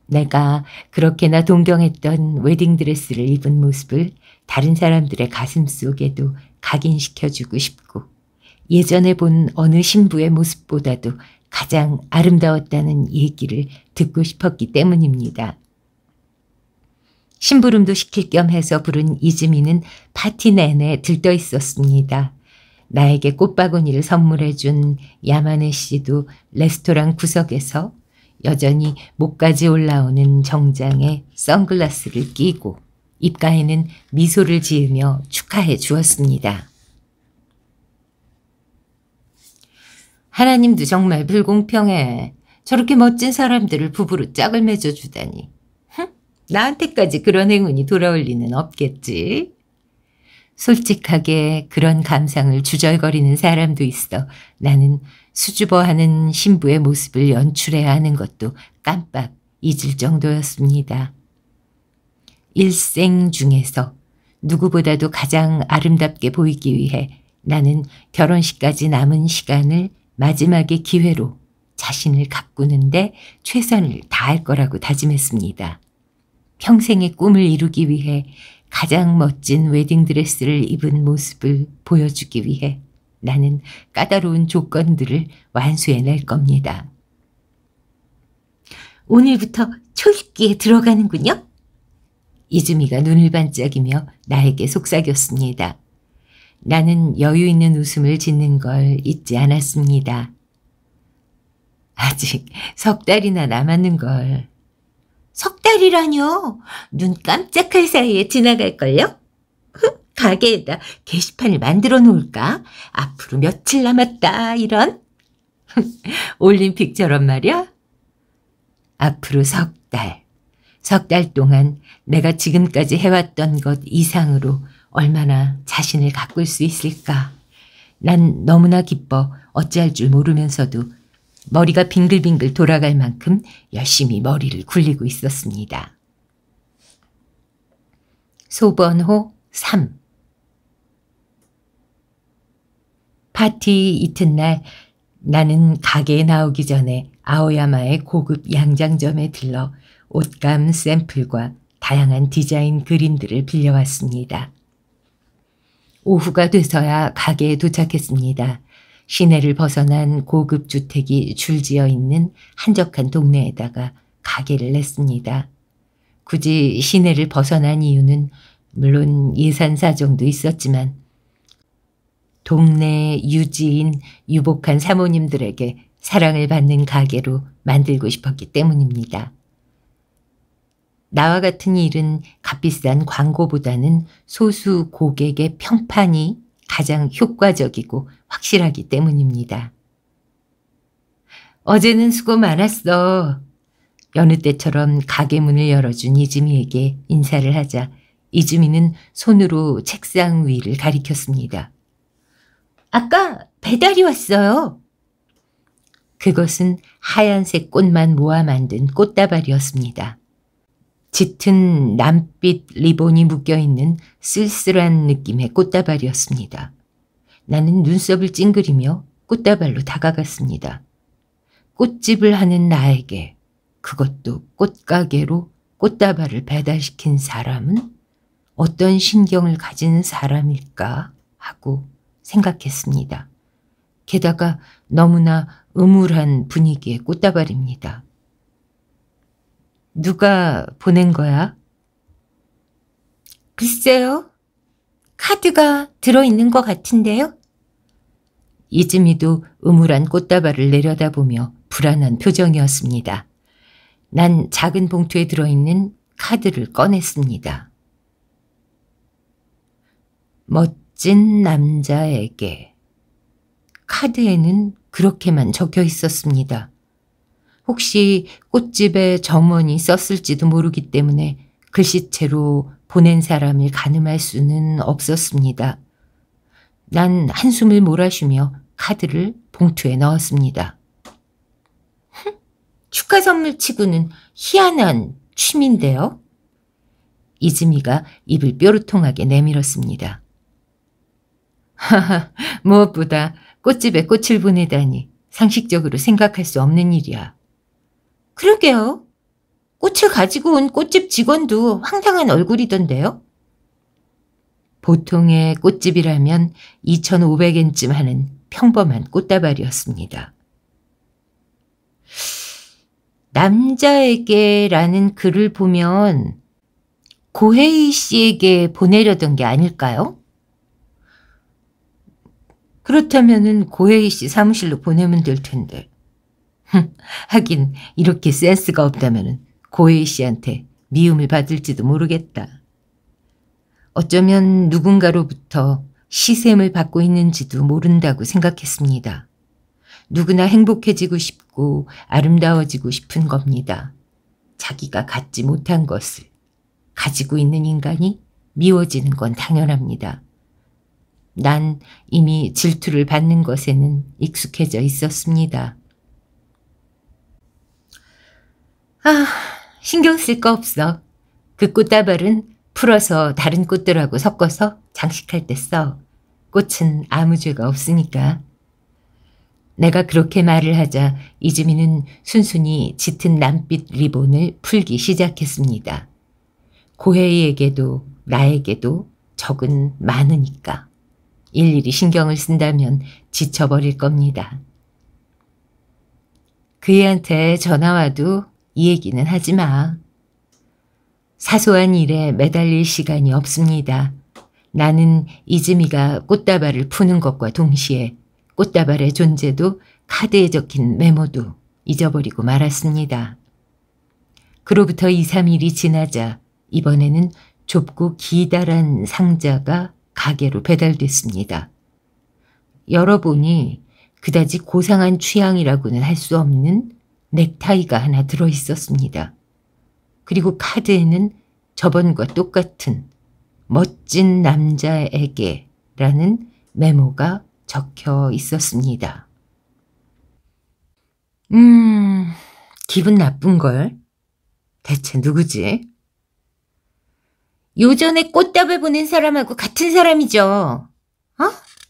A: 내가 그렇게나 동경했던 웨딩드레스를 입은 모습을 다른 사람들의 가슴 속에도 각인시켜주고 싶고 예전에 본 어느 신부의 모습보다도 가장 아름다웠다는 얘기를 듣고 싶었기 때문입니다. 심부름도 시킬 겸 해서 부른 이즈미는 파티 내내 들떠 있었습니다. 나에게 꽃바구니를 선물해준 야마네 씨도 레스토랑 구석에서 여전히 목까지 올라오는 정장에 선글라스를 끼고 입가에는 미소를 지으며 축하해 주었습니다. 하나님도 정말 불공평해. 저렇게 멋진 사람들을 부부로 짝을 맺어주다니. 흥, 나한테까지 그런 행운이 돌아올 리는 없겠지. 솔직하게 그런 감상을 주절거리는 사람도 있어 나는 수줍어하는 신부의 모습을 연출해야 하는 것도 깜빡 잊을 정도였습니다. 일생 중에서 누구보다도 가장 아름답게 보이기 위해 나는 결혼식까지 남은 시간을 마지막의 기회로 자신을 가꾸는데 최선을 다할 거라고 다짐했습니다. 평생의 꿈을 이루기 위해 가장 멋진 웨딩드레스를 입은 모습을 보여주기 위해 나는 까다로운 조건들을 완수해낼 겁니다. 오늘부터 초읽기에 들어가는군요. 이즈미가 눈을 반짝이며 나에게 속삭였습니다. 나는 여유 있는 웃음을 짓는 걸 잊지 않았습니다. 아직 석 달이나 남았는 걸. 석 달이라뇨? 눈 깜짝할 사이에 지나갈걸요? 가게에다 게시판을 만들어 놓을까? 앞으로 며칠 남았다 이런 올림픽처럼 말이야. 앞으로 석 달, 석 달 동안 내가 지금까지 해왔던 것 이상으로 얼마나 자신을 가꿀 수 있을까? 난 너무나 기뻐 어찌할 줄 모르면서도 머리가 빙글빙글 돌아갈 만큼 열심히 머리를 굴리고 있었습니다. 소번호 3 파티 이튿날 나는 가게에 나오기 전에 아오야마의 고급 양장점에 들러 옷감 샘플과 다양한 디자인 그림들을 빌려왔습니다. 오후가 돼서야 가게에 도착했습니다. 시내를 벗어난 고급 주택이 줄지어 있는 한적한 동네에다가 가게를 냈습니다. 굳이 시내를 벗어난 이유는 물론 예산 사정도 있었지만 동네 유지인 유복한 사모님들에게 사랑을 받는 가게로 만들고 싶었기 때문입니다. 나와 같은 일은 값비싼 광고보다는 소수 고객의 평판이 가장 효과적이고 확실하기 때문입니다. 어제는 수고 많았어. 여느 때처럼 가게 문을 열어준 이즈미에게 인사를 하자 이즈미는 손으로 책상 위를 가리켰습니다. 아까 배달이 왔어요. 그것은 하얀색 꽃만 모아 만든 꽃다발이었습니다. 짙은 남빛 리본이 묶여있는 쓸쓸한 느낌의 꽃다발이었습니다. 나는 눈썹을 찡그리며 꽃다발로 다가갔습니다. 꽃집을 하는 나에게 그것도 꽃가게로 꽃다발을 배달시킨 사람은 어떤 신경을 가진 사람일까 하고 생각했습니다. 게다가 너무나 음울한 분위기의 꽃다발입니다. 누가 보낸 거야? 글쎄요. 카드가 들어있는 것 같은데요? 이즈미도 음울한 꽃다발을 내려다보며 불안한 표정이었습니다. 난 작은 봉투에 들어있는 카드를 꺼냈습니다. 멋 멋진 남자에게. 카드에는 그렇게만 적혀 있었습니다. 혹시 꽃집에 점원이 썼을지도 모르기 때문에 글씨체로 보낸 사람을 가늠할 수는 없었습니다. 난 한숨을 몰아쉬며 카드를 봉투에 넣었습니다. 축하 선물 치고는 희한한 취미인데요. 이즈미가 입을 뾰루통하게 내밀었습니다. 하하, 무엇보다 꽃집에 꽃을 보내다니 상식적으로 생각할 수 없는 일이야. 그러게요. 꽃을 가지고 온 꽃집 직원도 황당한 얼굴이던데요. 보통의 꽃집이라면 2,500엔쯤 하는 평범한 꽃다발이었습니다. 남자에게라는 글을 보면 고혜이 씨에게 보내려던 게 아닐까요? 그렇다면 고혜희 씨 사무실로 보내면 될 텐데. 하긴 이렇게 센스가 없다면 고혜희 씨한테 미움을 받을지도 모르겠다. 어쩌면 누군가로부터 시샘을 받고 있는지도 모른다고 생각했습니다. 누구나 행복해지고 싶고 아름다워지고 싶은 겁니다. 자기가 갖지 못한 것을 가지고 있는 인간이 미워지는 건 당연합니다. 난 이미 질투를 받는 것에는 익숙해져 있었습니다. 아, 신경 쓸 거 없어. 그 꽃다발은 풀어서 다른 꽃들하고 섞어서 장식할 때 써. 꽃은 아무 죄가 없으니까. 내가 그렇게 말을 하자 이즈미는 순순히 짙은 남빛 리본을 풀기 시작했습니다. 고해이에게도 나에게도 적은 많으니까. 일일이 신경을 쓴다면 지쳐버릴 겁니다. 그애한테 전화와도 이 얘기는 하지 마. 사소한 일에 매달릴 시간이 없습니다. 나는 이즈미가 꽃다발을 푸는 것과 동시에 꽃다발의 존재도 카드에 적힌 메모도 잊어버리고 말았습니다. 그로부터 2, 3일이 지나자 이번에는 좁고 기다란 상자가 가게로 배달됐습니다. 열어보니 그다지 고상한 취향이라고는 할 수 없는 넥타이가 하나 들어있었습니다. 그리고 카드에는 저번과 똑같은 멋진 남자에게 라는 메모가 적혀 있었습니다. 음, 기분 나쁜걸? 대체 누구지? 요전에 꽃답을 보낸 사람하고 같은 사람이죠. 어?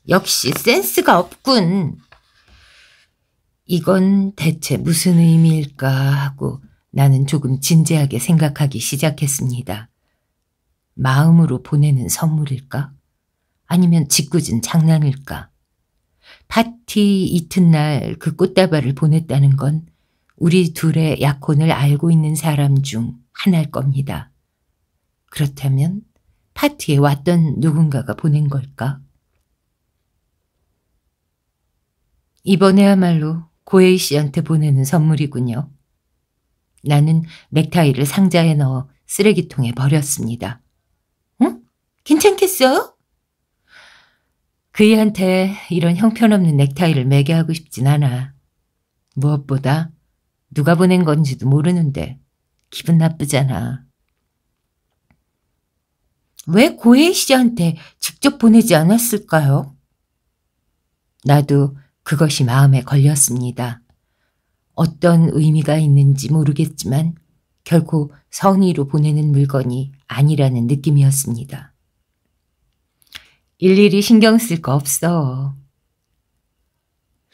A: 역시 센스가 없군. 이건 대체 무슨 의미일까 하고 나는 조금 진지하게 생각하기 시작했습니다. 마음으로 보내는 선물일까? 아니면 짓궂은 장난일까? 파티 이튿날 그 꽃다발을 보냈다는 건 우리 둘의 약혼을 알고 있는 사람 중 하나일 겁니다. 그렇다면 파티에 왔던 누군가가 보낸 걸까? 이번에야말로 고에이 씨한테 보내는 선물이군요. 나는 넥타이를 상자에 넣어 쓰레기통에 버렸습니다. 응? 괜찮겠어? 그이한테 이런 형편없는 넥타이를 매게 하고 싶진 않아. 무엇보다 누가 보낸 건지도 모르는데 기분 나쁘잖아. 왜 고혜희 씨한테 직접 보내지 않았을까요? 나도 그것이 마음에 걸렸습니다. 어떤 의미가 있는지 모르겠지만 결코 성의로 보내는 물건이 아니라는 느낌이었습니다. 일일이 신경 쓸 거 없어.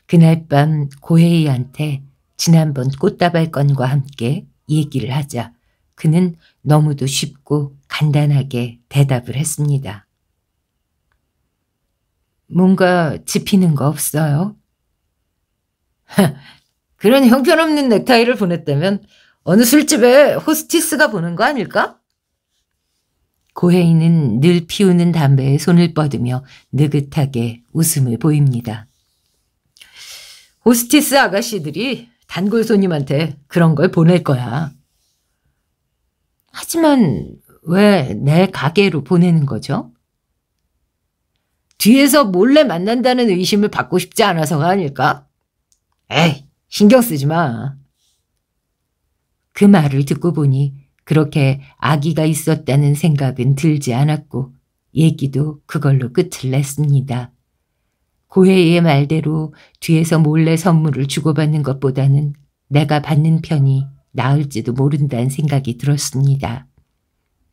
A: 그날 밤 고혜이한테 지난번 꽃다발 건과 함께 얘기를 하자 그는 너무도 쉽고 간단하게 대답을 했습니다. 뭔가 집히는 거 없어요? 그런 형편없는 넥타이를 보냈다면 어느 술집에 호스티스가 보는 거 아닐까? 고해인은늘 피우는 담배에 손을 뻗으며 느긋하게 웃음을 보입니다. 호스티스 아가씨들이 단골 손님한테 그런 걸 보낼 거야. 하지만 왜 내 가게로 보내는 거죠? 뒤에서 몰래 만난다는 의심을 받고 싶지 않아서가 아닐까? 에이, 신경 쓰지 마. 그 말을 듣고 보니 그렇게 아기가 있었다는 생각은 들지 않았고 얘기도 그걸로 끝을 냈습니다. 고해의 말대로 뒤에서 몰래 선물을 주고받는 것보다는 내가 받는 편이 나을지도 모른다는 생각이 들었습니다.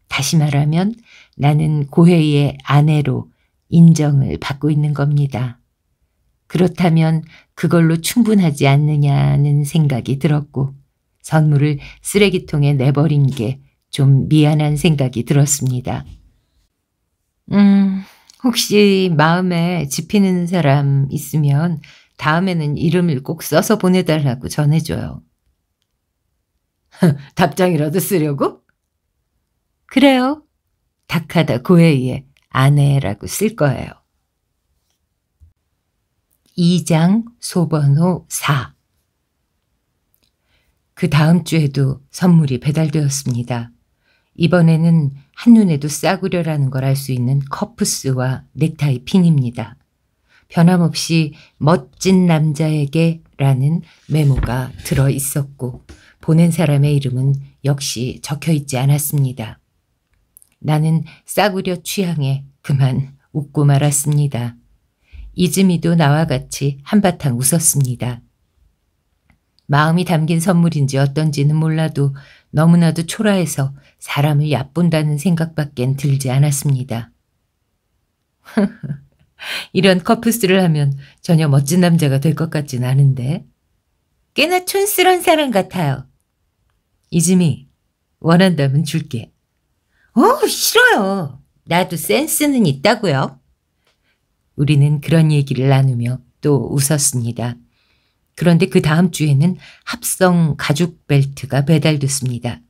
A: 다시 말하면 나는 고혜의 아내로 인정을 받고 있는 겁니다. 그렇다면 그걸로 충분하지 않느냐는 생각이 들었고 선물을 쓰레기통에 내버린 게 좀 미안한 생각이 들었습니다. 음, 혹시 마음에 집히는 사람 있으면 다음에는 이름을 꼭 써서 보내달라고 전해줘요. 답장이라도 쓰려고? 그래요. 닥하다 고에이에 아내라고 쓸 거예요. 2장 소번호 4. 그 다음 주에도 선물이 배달되었습니다. 이번에는 한눈에도 싸구려라는 걸 알 수 있는 커프스와 넥타이 핀입니다. 변함없이 멋진 남자에게 라는 메모가 들어 있었고 보낸 사람의 이름은 역시 적혀 있지 않았습니다. 나는 싸구려 취향에 그만 웃고 말았습니다. 이즈미도 나와 같이 한바탕 웃었습니다. 마음이 담긴 선물인지 어떤지는 몰라도 너무나도 초라해서 사람을 얕본다는 생각밖엔 들지 않았습니다. 이런 커프스를 하면 전혀 멋진 남자가 될 것 같진 않은데. 꽤나 촌스런 사람 같아요. 이지미, 원한다면 줄게. 어, 싫어요. 나도 센스는 있다고요. 우리는 그런 얘기를 나누며 또 웃었습니다. 그런데 그 다음 주에는 합성 가죽 벨트가 배달됐습니다.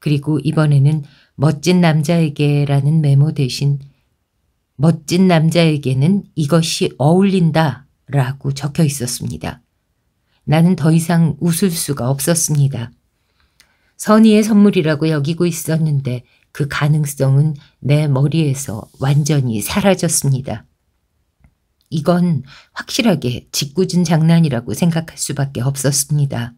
A: 그리고 이번에는 멋진 남자에게라는 메모 대신 멋진 남자에게는 이것이 어울린다 라고 적혀 있었습니다. 나는 더 이상 웃을 수가 없었습니다. 선의의 선물이라고 여기고 있었는데 그 가능성은 내 머리에서 완전히 사라졌습니다. 이건 확실하게 짓궂은 장난이라고 생각할 수밖에 없었습니다.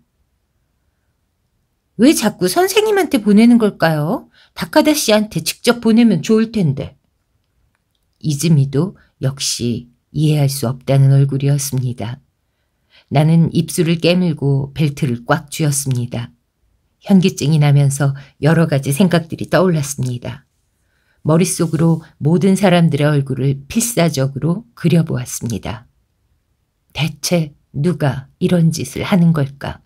A: 왜 자꾸 선생님한테 보내는 걸까요? 다카다 씨한테 직접 보내면 좋을 텐데. 이즈미도 역시 이해할 수 없다는 얼굴이었습니다. 나는 입술을 깨물고 벨트를 꽉 쥐었습니다. 현기증이 나면서 여러 가지 생각들이 떠올랐습니다. 머릿속으로 모든 사람들의 얼굴을 필사적으로 그려보았습니다. 대체 누가 이런 짓을 하는 걸까?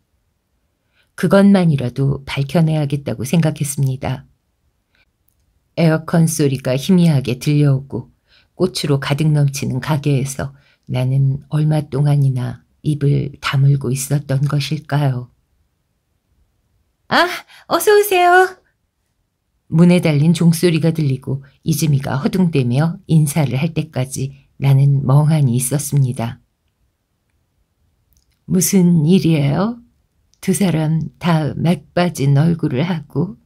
A: 그것만이라도 밝혀내야겠다고 생각했습니다. 에어컨 소리가 희미하게 들려오고 꽃으로 가득 넘치는 가게에서 나는 얼마 동안이나 입을 다물고 있었던 것일까요? 아, 어서 오세요. 문에 달린 종소리가 들리고 이즈미가 허둥대며 인사를 할 때까지 나는 멍하니 있었습니다. 무슨 일이에요? 두 사람 다 맥빠진 얼굴을 하고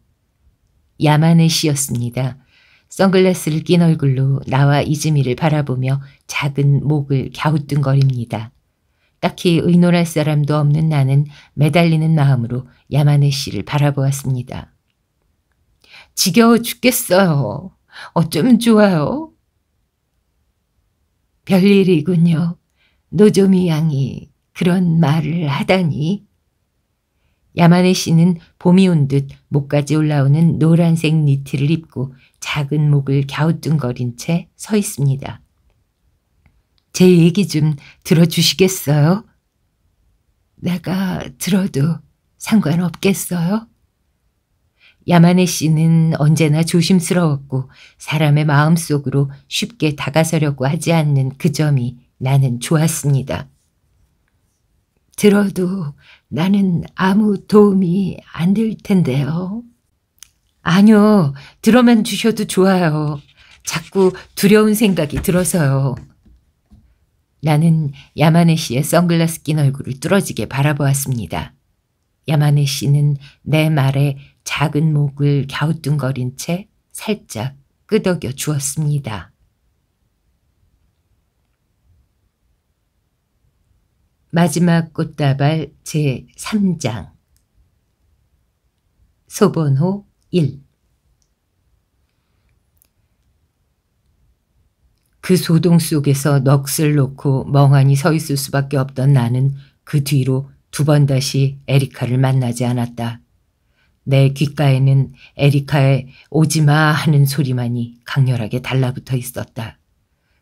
A: 야만의 시였습니다 선글라스를 낀 얼굴로 나와 이즈미를 바라보며 작은 목을 갸우뚱거립니다. 딱히 의논할 사람도 없는 나는 매달리는 마음으로 야마네 씨를 바라보았습니다. 지겨워 죽겠어요. 어쩌면 좋아요. 별일이군요. 노조미 양이 그런 말을 하다니. 야마네 씨는 봄이 온 듯 목까지 올라오는 노란색 니트를 입고 작은 목을 갸우뚱거린 채 서 있습니다. 제 얘기 좀 들어주시겠어요? 내가 들어도 상관없겠어요? 야마네 씨는 언제나 조심스러웠고 사람의 마음속으로 쉽게 다가서려고 하지 않는 그 점이 나는 좋았습니다. 들어도 나는 아무 도움이 안 될 텐데요. 아니요, 들어만 주셔도 좋아요. 자꾸 두려운 생각이 들어서요. 나는 야마네 씨의 선글라스 낀 얼굴을 뚫어지게 바라보았습니다. 야마네 씨는 내 말에 작은 목을 갸우뚱거린 채 살짝 끄덕여 주었습니다. 마지막 꽃다발 제3장 소본호 1그 소동 속에서 넋을 놓고 멍하니 서 있을 수밖에 없던 나는 그 뒤로 두 번 다시 에리카를 만나지 않았다. 내 귓가에는 에리카의 오지마 하는 소리만이 강렬하게 달라붙어 있었다.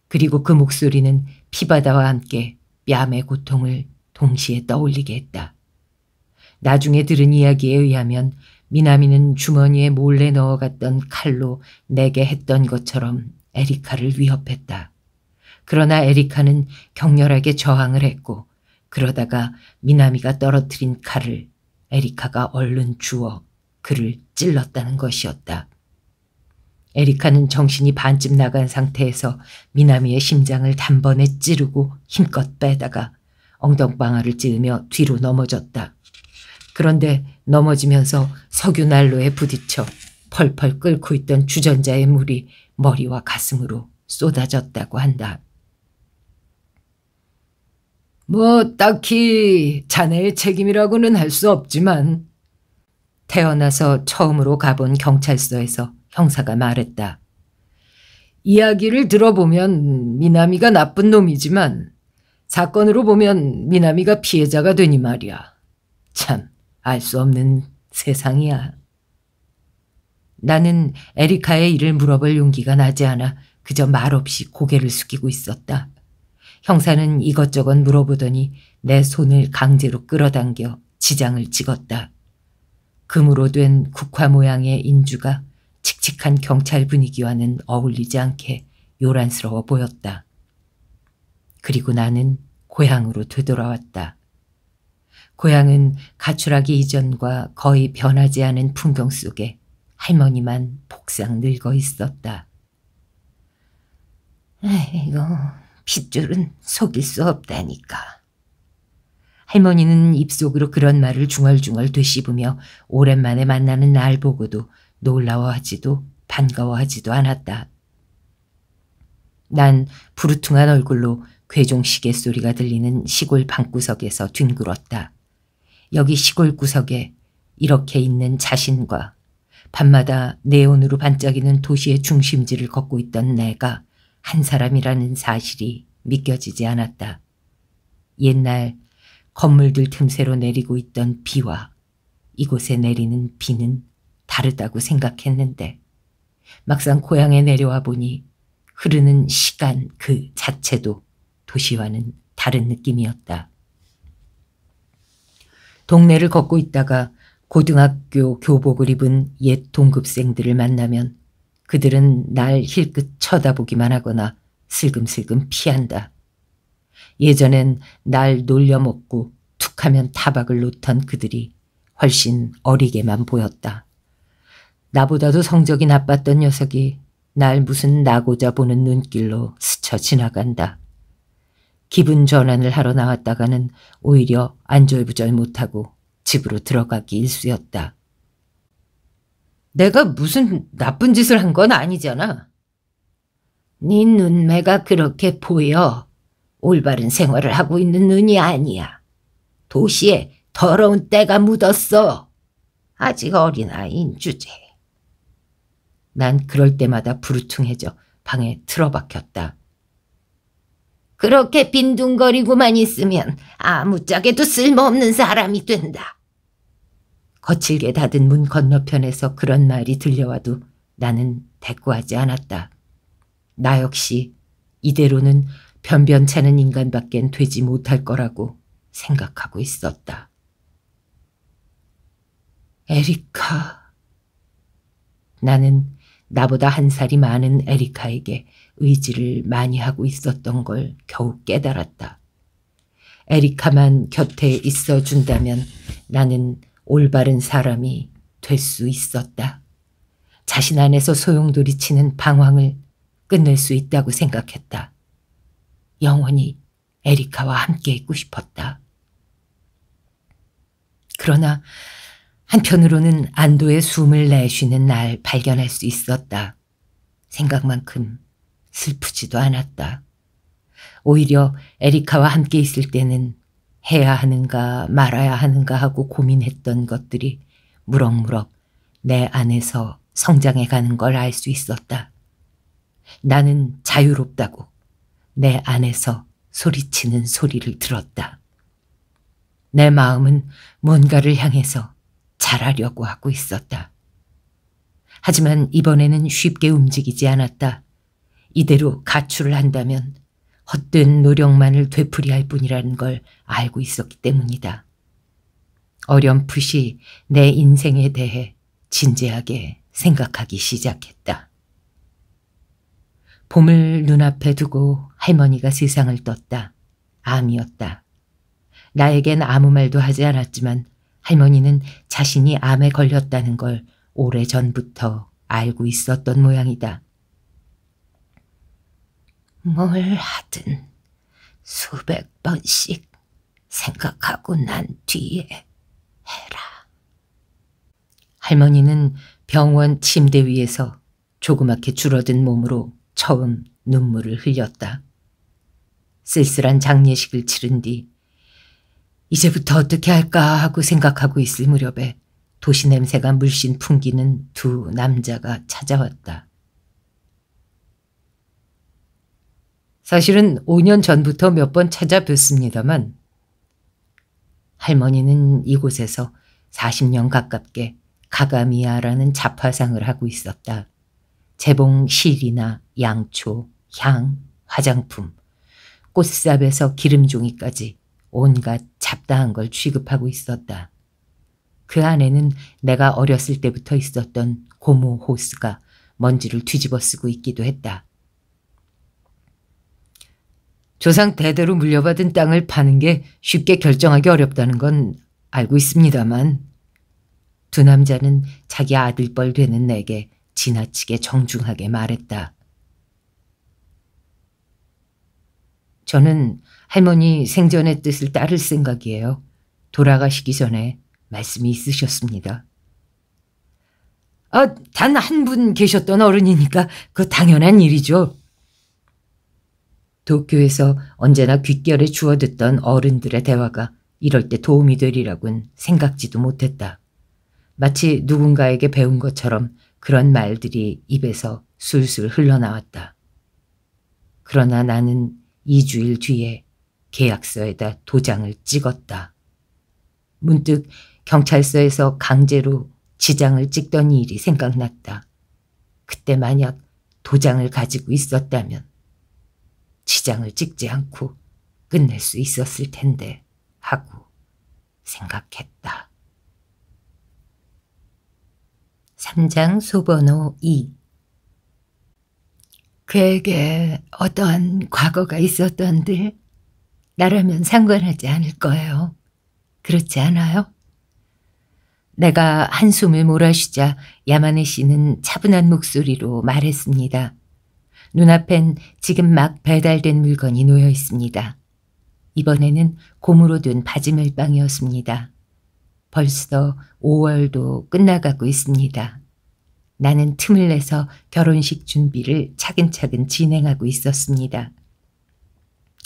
A: 그리고 그 목소리는 피바다와 함께 뺨의 고통을 동시에 떠올리게 했다. 나중에 들은 이야기에 의하면 미나미는 주머니에 몰래 넣어갔던 칼로 내게 했던 것처럼 에리카를 위협했다. 그러나 에리카는 격렬하게 저항을 했고 그러다가 미나미가 떨어뜨린 칼을 에리카가 얼른 주워 그를 찔렀다는 것이었다. 에리카는 정신이 반쯤 나간 상태에서 미나미의 심장을 단번에 찌르고 힘껏 빼다가 엉덩방아를 찌으며 뒤로 넘어졌다. 그런데 넘어지면서 석유난로에 부딪혀 펄펄 끓고 있던 주전자의 물이 머리와 가슴으로 쏟아졌다고 한다. 뭐 딱히 자네의 책임이라고는 할 수 없지만 태어나서 처음으로 가본 경찰서에서 형사가 말했다. 이야기를 들어보면 미나미가 나쁜 놈이지만 사건으로 보면 미나미가 피해자가 되니 말이야. 참 알 수 없는 세상이야. 나는 에리카의 일을 물어볼 용기가 나지 않아 그저 말없이 고개를 숙이고 있었다. 형사는 이것저것 물어보더니 내 손을 강제로 끌어당겨 지장을 찍었다. 금으로 된 국화 모양의 인주가 칙칙한 경찰 분위기와는 어울리지 않게 요란스러워 보였다. 그리고 나는 고향으로 되돌아왔다. 고향은 가출하기 이전과 거의 변하지 않은 풍경 속에 할머니만 폭상 늙어 있었다. 아이고, 핏줄은 속일 수 없다니까. 할머니는 입속으로 그런 말을 중얼중얼 되씹으며 오랜만에 만나는 날 보고도 놀라워하지도 반가워하지도 않았다. 난 부르퉁한 얼굴로 괴종시계 소리가 들리는 시골 방구석에서 뒹굴었다. 여기 시골 구석에 이렇게 있는 자신과 밤마다 네온으로 반짝이는 도시의 중심지를 걷고 있던 내가 한 사람이라는 사실이 믿겨지지 않았다. 옛날 건물들 틈새로 내리고 있던 비와 이곳에 내리는 비는 다르다고 생각했는데 막상 고향에 내려와 보니 흐르는 시간 그 자체도 도시와는 다른 느낌이었다. 동네를 걷고 있다가 고등학교 교복을 입은 옛 동급생들을 만나면 그들은 날 힐끗 쳐다보기만 하거나 슬금슬금 피한다. 예전엔 날 놀려먹고 툭하면 타박을 놓던 그들이 훨씬 어리게만 보였다. 나보다도 성적이 나빴던 녀석이 날 무슨 나고자 보는 눈길로 스쳐 지나간다. 기분 전환을 하러 나왔다가는 오히려 안절부절 못하고 집으로 들어가기 일쑤였다. 내가 무슨 나쁜 짓을 한 건 아니잖아. 네 눈매가 그렇게 보여. 올바른 생활을 하고 있는 눈이 아니야. 도시에 더러운 때가 묻었어. 아직 어린아이인 주제. 난 그럴 때마다 부르퉁해져 방에 틀어박혔다. 그렇게 빈둥거리고만 있으면 아무짝에도 쓸모없는 사람이 된다. 거칠게 닫은 문 건너편에서 그런 말이 들려와도 나는 대꾸하지 않았다. 나 역시 이대로는 변변찮은 인간밖엔 되지 못할 거라고 생각하고 있었다. 에리카. 나는 나보다 한 살이 많은 에리카에게 의지를 많이 하고 있었던 걸 겨우 깨달았다. 에리카만 곁에 있어 준다면 나는 올바른 사람이 될 수 있었다. 자신 안에서 소용돌이치는 방황을 끝낼 수 있다고 생각했다. 영원히 에리카와 함께 있고 싶었다. 그러나 한편으로는 안도의 숨을 내쉬는 날 발견할 수 있었다. 생각만큼 슬프지도 않았다. 오히려 에리카와 함께 있을 때는 해야 하는가 말아야 하는가 하고 고민했던 것들이 무럭무럭 내 안에서 성장해 가는 걸 알 수 있었다. 나는 자유롭다고 내 안에서 소리치는 소리를 들었다. 내 마음은 뭔가를 향해서 잘하려고 하고 있었다. 하지만 이번에는 쉽게 움직이지 않았다. 이대로 가출을 한다면 헛된 노력만을 되풀이할 뿐이라는 걸 알고 있었기 때문이다. 어렴풋이 내 인생에 대해 진지하게 생각하기 시작했다. 봄을 눈앞에 두고 할머니가 세상을 떴다. 암이었다. 나에겐 아무 말도 하지 않았지만 할머니는 자신이 암에 걸렸다는 걸 오래전부터 알고 있었던 모양이다. 뭘 하든 수백 번씩 생각하고 난 뒤에 해라. 할머니는 병원 침대 위에서 조그맣게 줄어든 몸으로 처음 눈물을 흘렸다. 쓸쓸한 장례식을 치른 뒤 이제부터 어떻게 할까 하고 생각하고 있을 무렵에 도시 냄새가 물씬 풍기는 두 남자가 찾아왔다. 사실은 5년 전부터 몇 번 찾아뵀습니다만 할머니는 이곳에서 40년 가깝게 가가미아라는 잡화상을 하고 있었다. 재봉 실이나 양초, 향, 화장품, 꽃삽에서 기름종이까지 온갖 잡다한 걸 취급하고 있었다. 그 안에는 내가 어렸을 때부터 있었던 고무 호스가 먼지를 뒤집어 쓰고 있기도 했다. 조상 대대로 물려받은 땅을 파는 게 쉽게 결정하기 어렵다는 건 알고 있습니다만 두 남자는 자기 아들뻘 되는 내게 지나치게 정중하게 말했다. 저는 할머니 생전의 뜻을 따를 생각이에요. 돌아가시기 전에 말씀이 있으셨습니다. 아, 단 한 분 계셨던 어른이니까 그 당연한 일이죠. 도쿄에서 언제나 귓결에 주어듣던 어른들의 대화가 이럴 때 도움이 되리라곤 생각지도 못했다. 마치 누군가에게 배운 것처럼 그런 말들이 입에서 술술 흘러나왔다. 그러나 나는 2주일 뒤에 계약서에다 도장을 찍었다. 문득 경찰서에서 강제로 지장을 찍던 일이 생각났다. 그때 만약 도장을 가지고 있었다면 지장을 찍지 않고 끝낼 수 있었을 텐데 하고 생각했다. 3장 소번호 2 그에게 어떠한 과거가 있었던들 나라면 상관하지 않을 거예요. 그렇지 않아요? 내가 한숨을 몰아쉬자 야만의 씨는 차분한 목소리로 말했습니다. 눈앞엔 지금 막 배달된 물건이 놓여 있습니다. 이번에는 고무로 된 바지 멜빵이었습니다 벌써 5월도 끝나가고 있습니다. 나는 틈을 내서 결혼식 준비를 차근차근 진행하고 있었습니다.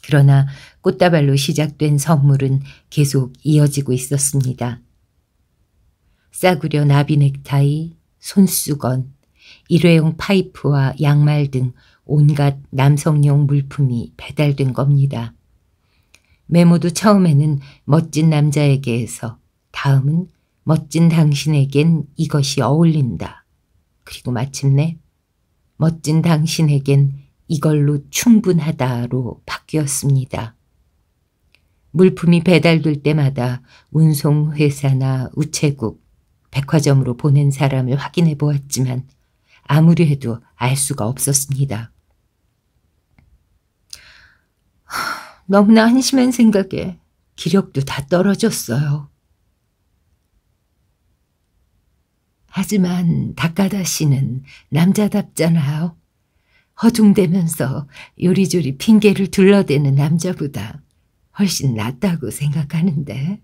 A: 그러나 꽃다발로 시작된 선물은 계속 이어지고 있었습니다. 싸구려 나비 넥타이, 손수건, 일회용 파이프와 양말 등 온갖 남성용 물품이 배달된 겁니다. 메모도 처음에는 멋진 남자에게에서 다음은 멋진 당신에겐 이것이 어울린다. 그리고 마침내 멋진 당신에겐 이걸로 충분하다로 바뀌었습니다. 물품이 배달될 때마다 운송회사나 우체국, 백화점으로 보낸 사람을 확인해 보았지만 아무리 해도 알 수가 없었습니다. 너무나 한심한 생각에 기력도 다 떨어졌어요. 하지만 닭가다 씨는 남자답잖아요. 허둥대면서 요리조리 핑계를 둘러대는 남자보다 훨씬 낫다고 생각하는데.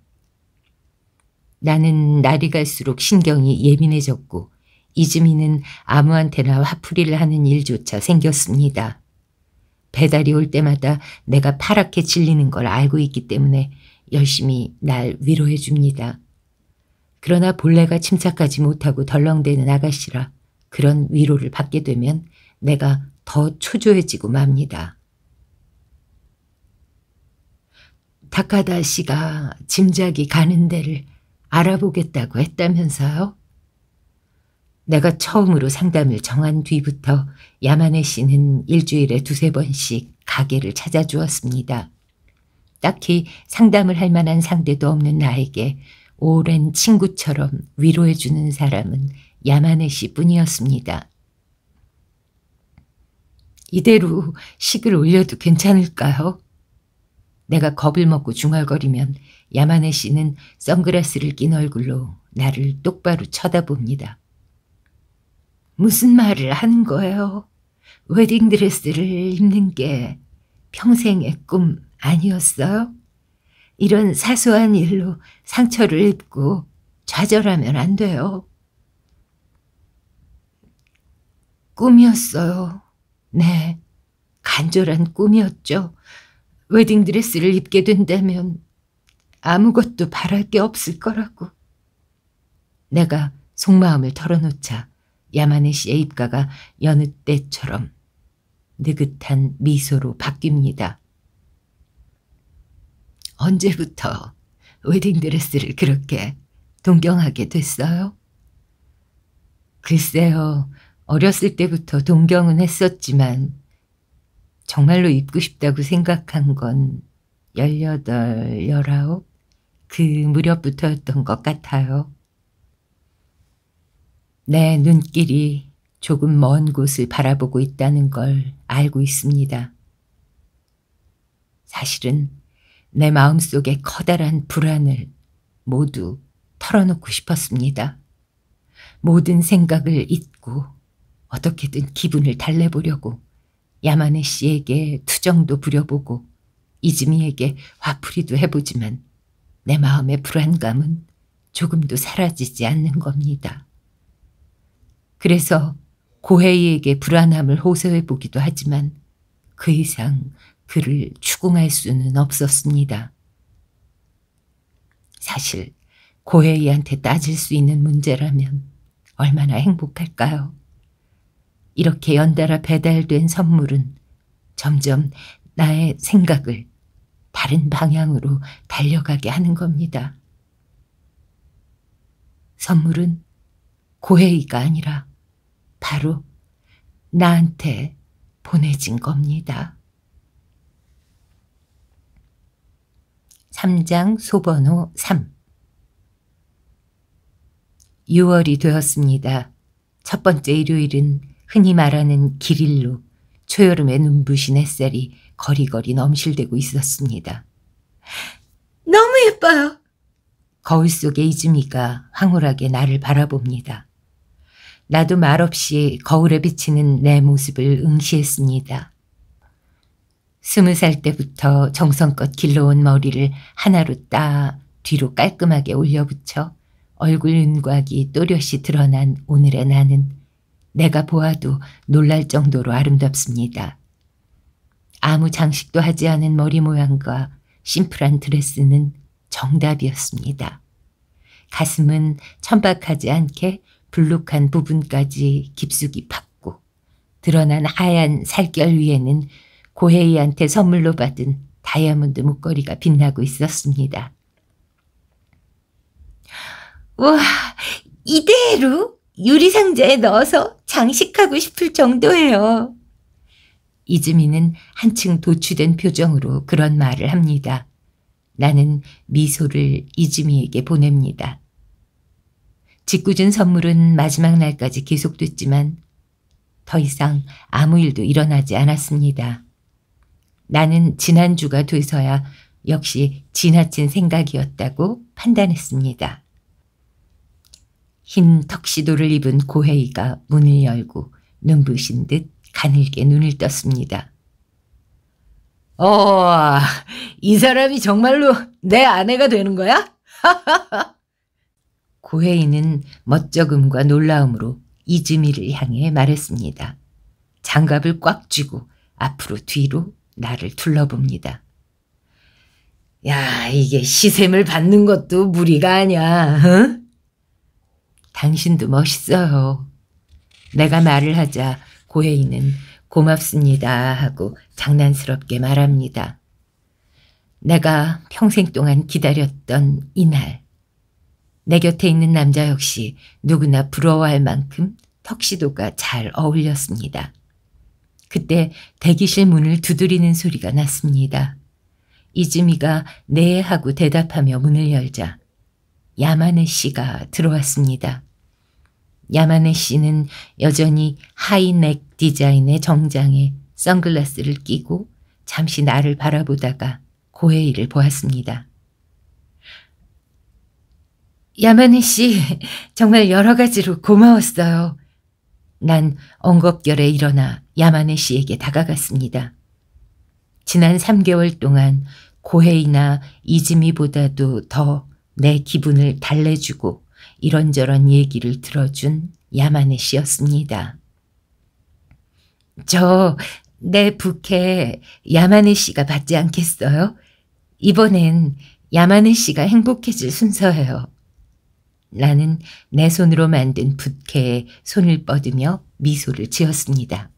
A: 나는 날이 갈수록 신경이 예민해졌고 이즈미는 아무한테나 화풀이를 하는 일조차 생겼습니다. 배달이 올 때마다 내가 파랗게 질리는 걸 알고 있기 때문에 열심히 날 위로해 줍니다. 그러나 본래가 침착하지 못하고 덜렁대는 아가씨라 그런 위로를 받게 되면 내가 더 초조해지고 맙니다. 다카다 씨가 짐작이 가는 데를 알아보겠다고 했다면서요? 내가 처음으로 상담을 정한 뒤부터 야만의 씨는 일주일에 두세 번씩 가게를 찾아주었습니다. 딱히 상담을 할 만한 상대도 없는 나에게 오랜 친구처럼 위로해주는 사람은 야만의 씨뿐이었습니다. 이대로 식을 올려도 괜찮을까요? 내가 겁을 먹고 중얼거리면 야만의 씨는 선글라스를 낀 얼굴로 나를 똑바로 쳐다봅니다. 무슨 말을 하는 거예요? 웨딩드레스를 입는 게 평생의 꿈 아니었어요? 이런 사소한 일로 상처를 입고 좌절하면 안 돼요. 꿈이었어요. 네, 간절한 꿈이었죠. 웨딩드레스를 입게 된다면 아무것도 바랄 게 없을 거라고. 내가 속마음을 털어놓자 야마네 씨의 입가가 여느 때처럼 느긋한 미소로 바뀝니다. 언제부터 웨딩드레스를 그렇게 동경하게 됐어요? 글쎄요, 어렸을 때부터 동경은 했었지만 정말로 입고 싶다고 생각한 건 18, 19, 그 무렵부터였던 것 같아요. 내 눈길이 조금 먼 곳을 바라보고 있다는 걸 알고 있습니다. 사실은 내 마음속의 커다란 불안을 모두 털어놓고 싶었습니다. 모든 생각을 잊고 어떻게든 기분을 달래보려고 야마네 씨에게 투정도 부려보고 이즈미에게 화풀이도 해보지만 내 마음의 불안감은 조금도 사라지지 않는 겁니다. 그래서 고해이에게 불안함을 호소해 보기도 하지만 그 이상 그를 추궁할 수는 없었습니다. 사실 고해이한테 따질 수 있는 문제라면 얼마나 행복할까요? 이렇게 연달아 배달된 선물은 점점 나의 생각을 다른 방향으로 달려가게 하는 겁니다. 선물은 고해이가 아니라 바로 나한테 보내진 겁니다. 3장 소번호 3 6월이 되었습니다. 첫 번째 일요일은 흔히 말하는 길일로 초여름의 눈부신 햇살이 거리거리 넘실대고 있었습니다. 너무 예뻐요. 거울 속의 이즈미가 황홀하게 나를 바라봅니다. 나도 말없이 거울에 비치는 내 모습을 응시했습니다. 스무 살 때부터 정성껏 길러온 머리를 하나로 따 뒤로 깔끔하게 올려붙여 얼굴 윤곽이 또렷이 드러난 오늘의 나는 내가 보아도 놀랄 정도로 아름답습니다. 아무 장식도 하지 않은 머리 모양과 심플한 드레스는 정답이었습니다. 가슴은 천박하지 않게 불룩한 부분까지 깊숙이 팠고 드러난 하얀 살결 위에는 고혜이한테 선물로 받은 다이아몬드 목걸이가 빛나고 있었습니다. 와, 이대로 유리상자에 넣어서 장식하고 싶을 정도예요. 이즈미는 한층 도취된 표정으로 그런 말을 합니다. 나는 미소를 이즈미에게 보냅니다. 짓궂은 선물은 마지막 날까지 계속됐지만 더 이상 아무 일도 일어나지 않았습니다. 나는 지난주가 돼서야 역시 지나친 생각이었다고 판단했습니다. 흰 턱시도를 입은 고해이가 문을 열고 눈부신 듯 가늘게 눈을 떴습니다. 어, 이 사람이 정말로 내 아내가 되는 거야? 고혜인은 멋쩍음과 놀라움으로 이즈미를 향해 말했습니다. 장갑을 꽉 쥐고 앞으로 뒤로 나를 둘러봅니다. 야, 이게 시샘을 받는 것도 무리가 아니야. 응? 당신도 멋있어요. 내가 말을 하자 고혜인은 고맙습니다 하고 장난스럽게 말합니다. 내가 평생 동안 기다렸던 이날. 내 곁에 있는 남자 역시 누구나 부러워할 만큼 턱시도가 잘 어울렸습니다. 그때 대기실 문을 두드리는 소리가 났습니다. 이즈미가 네 하고 대답하며 문을 열자 야마네 씨가 들어왔습니다. 야마네 씨는 여전히 하이넥 디자인의 정장에 선글라스를 끼고 잠시 나를 바라보다가 고해이를 보았습니다. 야마네 씨, 정말 여러 가지로 고마웠어요. 난 엉겁결에 일어나 야마네 씨에게 다가갔습니다. 지난 3개월 동안 고해이나 이즈미보다도 더 내 기분을 달래주고 이런저런 얘기를 들어준 야만의 씨였습니다. 저, 내 부캐 야만의 씨가 받지 않겠어요? 이번엔 야만의 씨가 행복해질 순서예요. 나는 내 손으로 만든 부캐에 손을 뻗으며 미소를 지었습니다.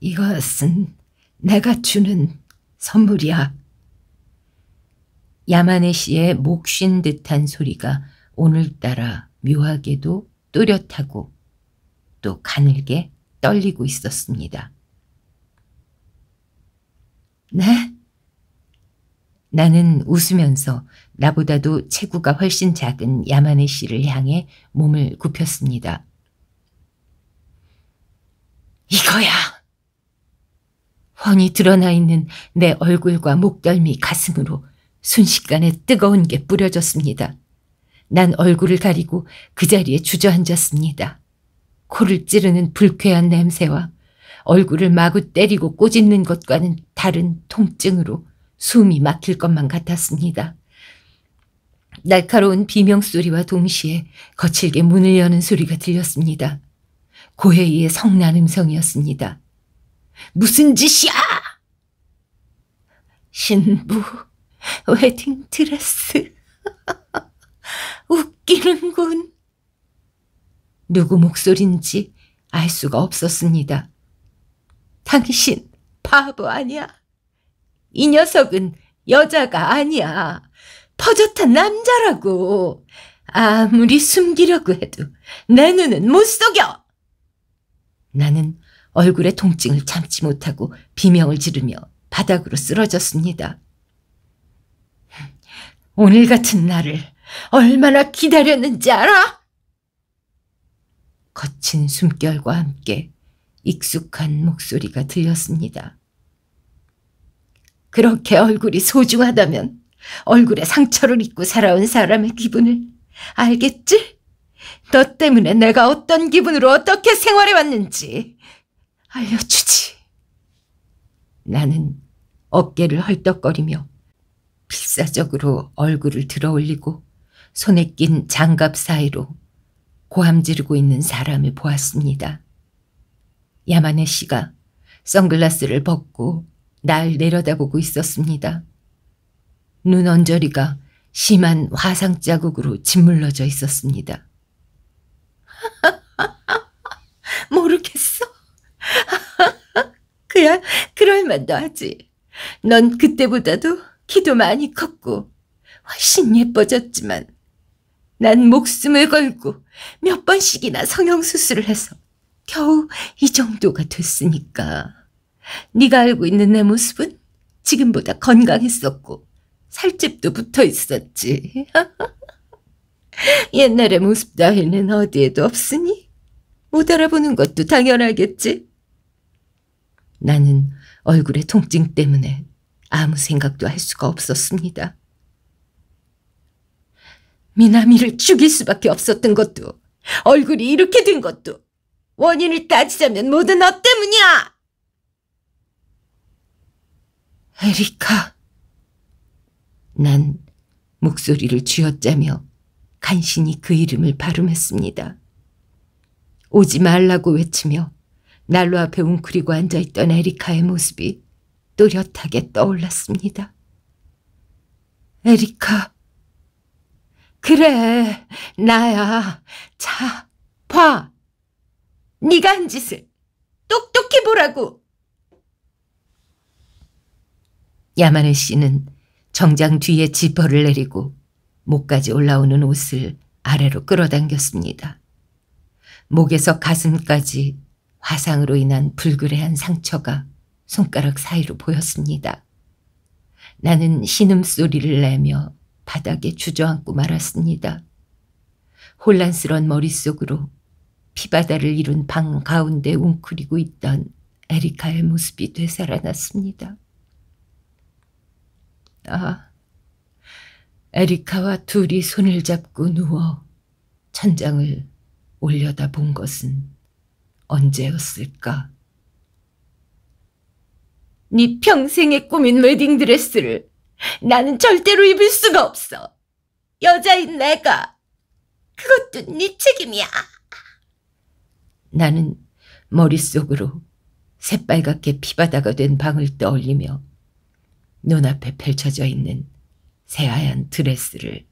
A: 이것은 내가 주는 선물이야. 야마네 씨의 목쉰 듯한 소리가 오늘따라 묘하게도 뚜렷하고또 가늘게 떨리고 있었습니다. 네? 나는 웃으면서 나보다도 체구가 훨씬 작은 야마네 씨를 향해 몸을 굽혔습니다. 이거야! 훤히 드러나 있는 내 얼굴과 목덜미 가슴으로 순식간에 뜨거운 게 뿌려졌습니다. 난 얼굴을 가리고 그 자리에 주저앉았습니다. 코를 찌르는 불쾌한 냄새와 얼굴을 마구 때리고 꼬집는 것과는 다른 통증으로 숨이 막힐 것만 같았습니다. 날카로운 비명소리와 동시에 거칠게 문을 여는 소리가 들렸습니다. 고해이의 성난 음성이었습니다. 무슨 짓이야! 신부... 웨딩 드레스. 웃기는군. 누구 목소리인지알 수가 없었습니다. 당신 바보 아니야. 이 녀석은 여자가 아니야. 퍼젓한 남자라고. 아무리 숨기려고 해도 내 눈은 못 속여. 나는 얼굴에 통증을 참지 못하고 비명을 지르며 바닥으로 쓰러졌습니다. 오늘 같은 날을 얼마나 기다렸는지 알아? 거친 숨결과 함께 익숙한 목소리가 들렸습니다. 그렇게 얼굴이 소중하다면 얼굴에 상처를 입고 살아온 사람의 기분을 알겠지? 너 때문에 내가 어떤 기분으로 어떻게 생활해왔는지 알려주지. 나는 어깨를 헐떡거리며 필사적으로 얼굴을 들어올리고 손에 낀 장갑 사이로 고함 지르고 있는 사람을 보았습니다. 야마네 씨가 선글라스를 벗고 날 내려다보고 있었습니다. 눈 언저리가 심한 화상 자국으로 짓물러져 있었습니다. 모르겠어. 그야 그럴만도 하지. 넌 그때보다도 키도 많이 컸고 훨씬 예뻐졌지만 난 목숨을 걸고 몇 번씩이나 성형수술을 해서 겨우 이 정도가 됐으니까 네가 알고 있는 내 모습은 지금보다 건강했었고 살집도 붙어 있었지. 옛날의 모습 따위는 어디에도 없으니 못 알아보는 것도 당연하겠지. 나는 얼굴의 통증 때문에 아무 생각도 할 수가 없었습니다. 미나미를 죽일 수밖에 없었던 것도 얼굴이 이렇게 된 것도 원인을 따지자면 모든너 때문이야! 에리카. 난 목소리를 쥐어짜며 간신히 그 이름을 발음했습니다. 오지 말라고 외치며 난로 앞에 웅크리고 앉아있던 에리카의 모습이 뚜렷하게 떠올랐습니다. 에리카. 그래, 나야. 자, 봐. 네가 한 짓을 똑똑히 보라고. 야마네 씨는 정장 뒤에 지퍼를 내리고 목까지 올라오는 옷을 아래로 끌어당겼습니다. 목에서 가슴까지 화상으로 인한 불그레한 상처가 손가락 사이로 보였습니다. 나는 신음소리를 내며 바닥에 주저앉고 말았습니다. 혼란스런 머릿속으로 피바다를 이룬 방 가운데 웅크리고 있던 에리카의 모습이 되살아났습니다. 아, 에리카와 둘이 손을 잡고 누워 천장을 올려다 본 것은 언제였을까? 네 평생의 꿈인 웨딩드레스를 나는 절대로 입을 수가 없어. 여자인 내가. 그것도 네 책임이야. 나는 머릿속으로 새빨갛게 피바다가 된 방을 떠올리며 눈앞에 펼쳐져 있는 새하얀 드레스를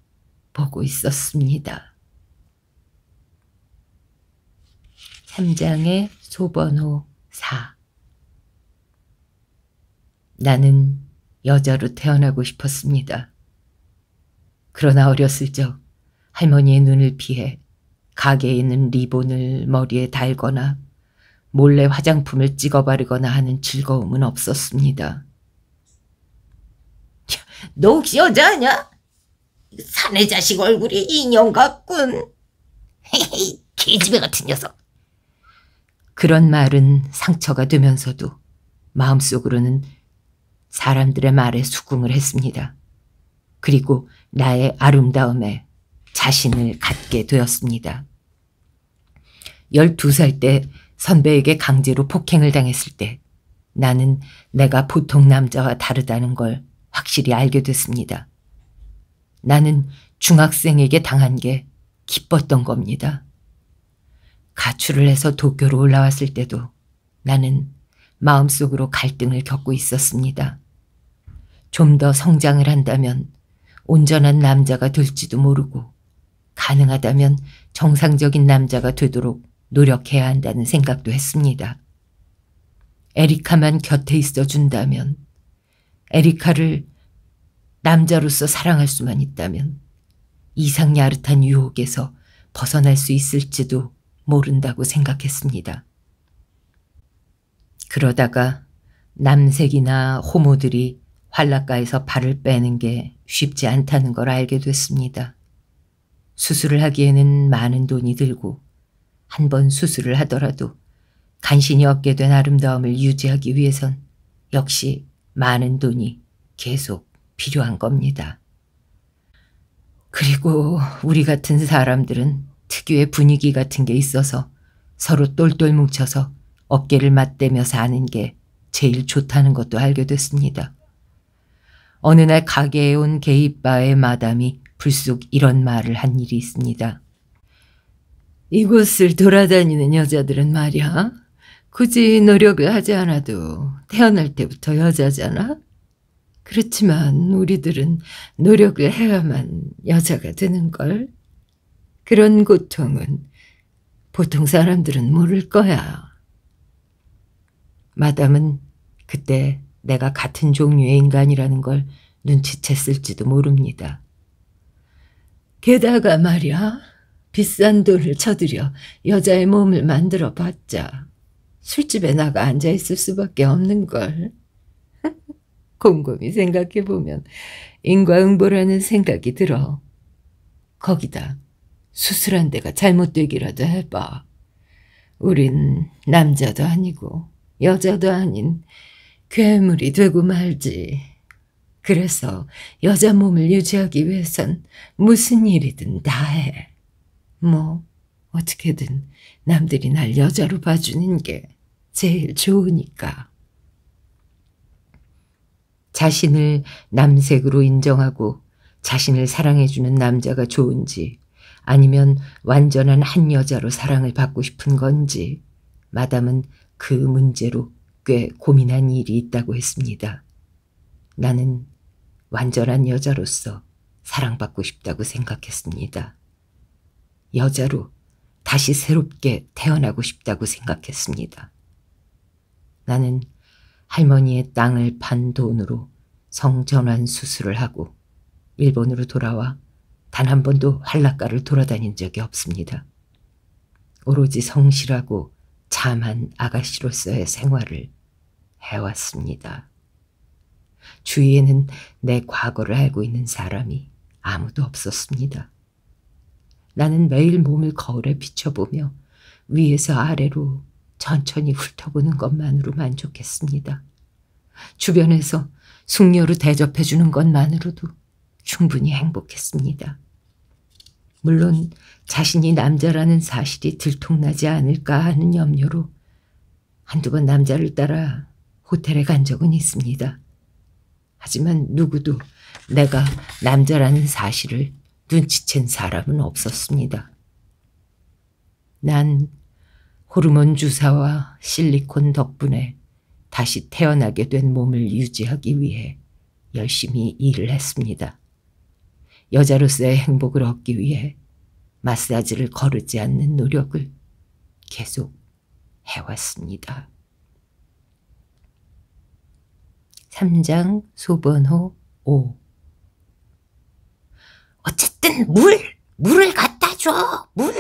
A: 보고 있었습니다. 3장의 소번호 4 나는 여자로 태어나고 싶었습니다. 그러나 어렸을 적 할머니의 눈을 피해 가게에 있는 리본을 머리에 달거나 몰래 화장품을 찍어 바르거나 하는 즐거움은 없었습니다. 너 혹시 여자냐? 아 사내 자식 얼굴이 인형 같군. 헤헤 개집애 같은 녀석. 그런 말은 상처가 되면서도 마음속으로는 사람들의 말에 수긍을 했습니다. 그리고 나의 아름다움에 자신을 갖게 되었습니다. 12살 때 선배에게 강제로 폭행을 당했을 때 나는 내가 보통 남자와 다르다는 걸 확실히 알게 됐습니다. 나는 중학생에게 당한 게 기뻤던 겁니다. 가출을 해서 도쿄로 올라왔을 때도 나는 마음속으로 갈등을 겪고 있었습니다. 좀더 성장을 한다면 온전한 남자가 될지도 모르고 가능하다면 정상적인 남자가 되도록 노력해야 한다는 생각도 했습니다. 에리카만 곁에 있어 준다면, 에리카를 남자로서 사랑할 수만 있다면, 이상 야릇한 유혹에서 벗어날 수 있을지도 모른다고 생각했습니다. 그러다가 남색이나 호모들이 활락가에서 발을 빼는 게 쉽지 않다는 걸 알게 됐습니다. 수술을 하기에는 많은 돈이 들고 한 번 수술을 하더라도 간신히 얻게 된 아름다움을 유지하기 위해선 역시 많은 돈이 계속 필요한 겁니다. 그리고 우리 같은 사람들은 특유의 분위기 같은 게 있어서 서로 똘똘 뭉쳐서 어깨를 맞대며 사는 게 제일 좋다는 것도 알게 됐습니다. 어느 날 가게에 온 게이바의 마담이 불쑥 이런 말을 한 일이 있습니다. 이곳을 돌아다니는 여자들은 말이야. 굳이 노력을 하지 않아도 태어날 때부터 여자잖아. 그렇지만 우리들은 노력을 해야만 여자가 되는걸. 그런 고통은 보통 사람들은 모를 거야. 마담은 그때 내가 같은 종류의 인간이라는 걸 눈치챘을지도 모릅니다. 게다가 말이야 비싼 돈을 쳐들여 여자의 몸을 만들어 봤자 술집에 나가 앉아있을 수밖에 없는걸. 곰곰이 생각해보면 인과응보라는 생각이 들어. 거기다 수술한 데가 잘못되기라도 해봐. 우린 남자도 아니고 여자도 아닌 괴물이 되고 말지. 그래서 여자 몸을 유지하기 위해선 무슨 일이든 다 해. 뭐 어떻게든 남들이 날 여자로 봐주는 게 제일 좋으니까. 자신을 남색으로 인정하고 자신을 사랑해주는 남자가 좋은지 아니면 완전한 한 여자로 사랑을 받고 싶은 건지 마담은 그 문제로 꽤 고민한 일이 있다고 했습니다. 나는 완전한 여자로서 사랑받고 싶다고 생각했습니다. 여자로 다시 새롭게 태어나고 싶다고 생각했습니다. 나는 할머니의 땅을 판 돈으로 성전환 수술을 하고 일본으로 돌아와 단 한 번도 한락가를 돌아다닌 적이 없습니다. 오로지 성실하고 참한 아가씨로서의 생활을 해왔습니다. 주위에는 내 과거를 알고 있는 사람이 아무도 없었습니다. 나는 매일 몸을 거울에 비춰보며 위에서 아래로 천천히 훑어보는 것만으로 만족했습니다. 주변에서 숙녀로 대접해주는 것만으로도 충분히 행복했습니다. 물론 자신이 남자라는 사실이 들통나지 않을까 하는 염려로 한두 번 남자를 따라 호텔에 간 적은 있습니다. 하지만 누구도 내가 남자라는 사실을 눈치챈 사람은 없었습니다. 난 호르몬 주사와 실리콘 덕분에 다시 태어나게 된 몸을 유지하기 위해 열심히 일을 했습니다. 여자로서의 행복을 얻기 위해 마사지를 거르지 않는 노력을 계속 해왔습니다. 3장 소번호 5 어쨌든 물! 물을 갖다 줘! 물!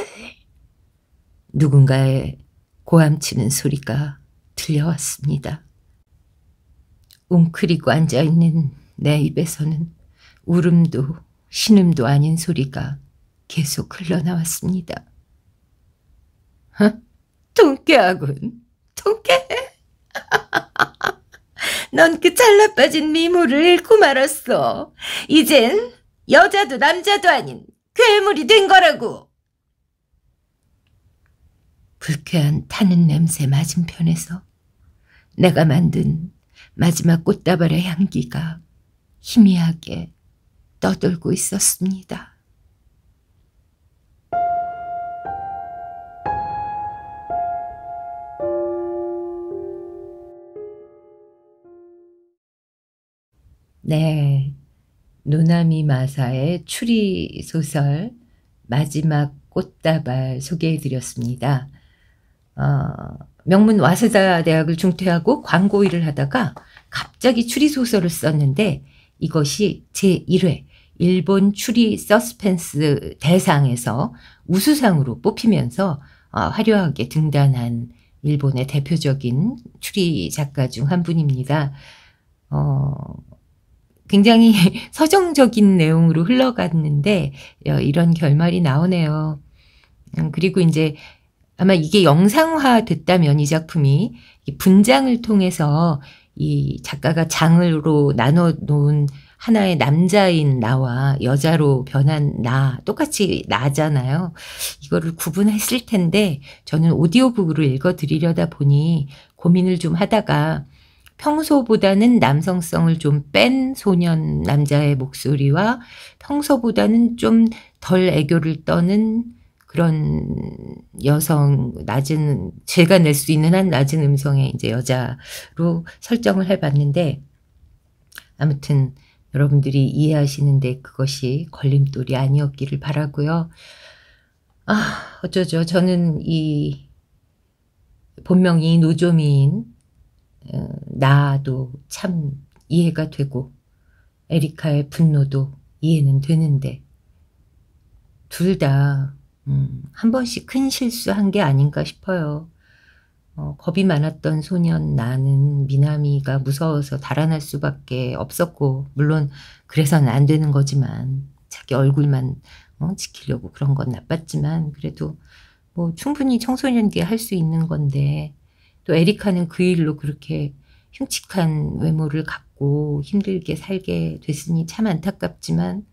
A: 누군가의 고함치는 소리가 들려왔습니다. 웅크리고 앉아있는 내 입에서는 울음도 신음도 아닌 소리가 계속 흘러나왔습니다. 헉? 어? 통쾌하군. 통쾌해. 넌그잘나 빠진 미모를 잃고 말았어. 이젠 여자도 남자도 아닌 괴물이 된 거라고. 불쾌한 타는 냄새 맞은편에서 내가 만든 마지막 꽃다발의 향기가 희미하게 떠돌고 있었습니다. 네. 노나미 마사의 추리 소설 마지막 꽃다발 소개해 드렸습니다. 어, 명문 와세다 대학을 중퇴하고 광고 일을 하다가 갑자기 추리 소설을 썼는데 이것이 제1회 일본 추리 서스펜스 대상에서 우수상으로 뽑히면서 어, 화려하게 등단한 일본의 대표적인 추리 작가 중 한 분입니다. 어, 굉장히 서정적인 내용으로 흘러갔는데 어, 이런 결말이 나오네요. 음, 그리고 이제 아마 이게 영상화 됐다면 이 작품이 분장을 통해서 이 작가가 장으로 나눠 놓은 하나의 남자인 나와 여자로 변한 나 똑같이 나잖아요. 이거를 구분했을 텐데 저는 오디오북으로 읽어 드리려다 보니 고민을 좀 하다가 평소보다는 남성성을 좀 뺀 소년 남자의 목소리와 평소보다는 좀 덜 애교를 떠는 그런 여성 낮은 제가 낼 수 있는 한 낮은 음성의 이제 여자로 설정을 해봤는데 아무튼 여러분들이 이해하시는데 그것이 걸림돌이 아니었기를 바라고요. 아 어쩌죠 저는 이 본명이 노조미인 어, 나도 참 이해가 되고 에리카의 분노도 이해는 되는데 둘 다한 음, 번씩 큰 실수한 게 아닌가 싶어요. 어, 겁이 많았던 소년 나는 미나미가 무서워서 달아날 수밖에 없었고 물론 그래서는 안 되는 거지만 자기 얼굴만 어, 지키려고 그런 건 나빴지만 그래도 뭐 충분히 청소년기에 할 수 있는 건데 또 에리카는 그 일로 그렇게 흉측한 외모를 갖고 힘들게 살게 됐으니 참 안타깝지만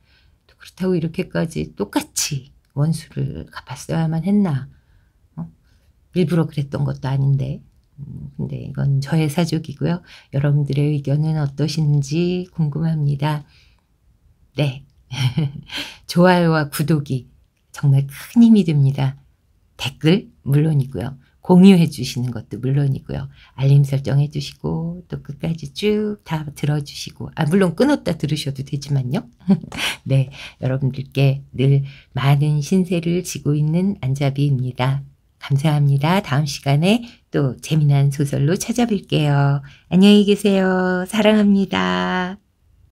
A: 또 그렇다고 이렇게까지 똑같이 원수를 갚았어야만 했나. 어? 일부러 그랬던 것도 아닌데. 음, 근데 이건 저의 사족이고요. 여러분들의 의견은 어떠신지 궁금합니다. 네. 좋아요와 구독이 정말 큰 힘이 됩니다. 댓글 물론이고요. 공유해 주시는 것도 물론이고요. 알림 설정해 주시고 또 끝까지 쭉 다 들어주시고 아 물론 끊었다 들으셔도 되지만요. 네, 여러분들께 늘 많은 신세를 지고 있는 안자비입니다. 감사합니다. 다음 시간에 또 재미난 소설로 찾아뵐게요. 안녕히 계세요. 사랑합니다.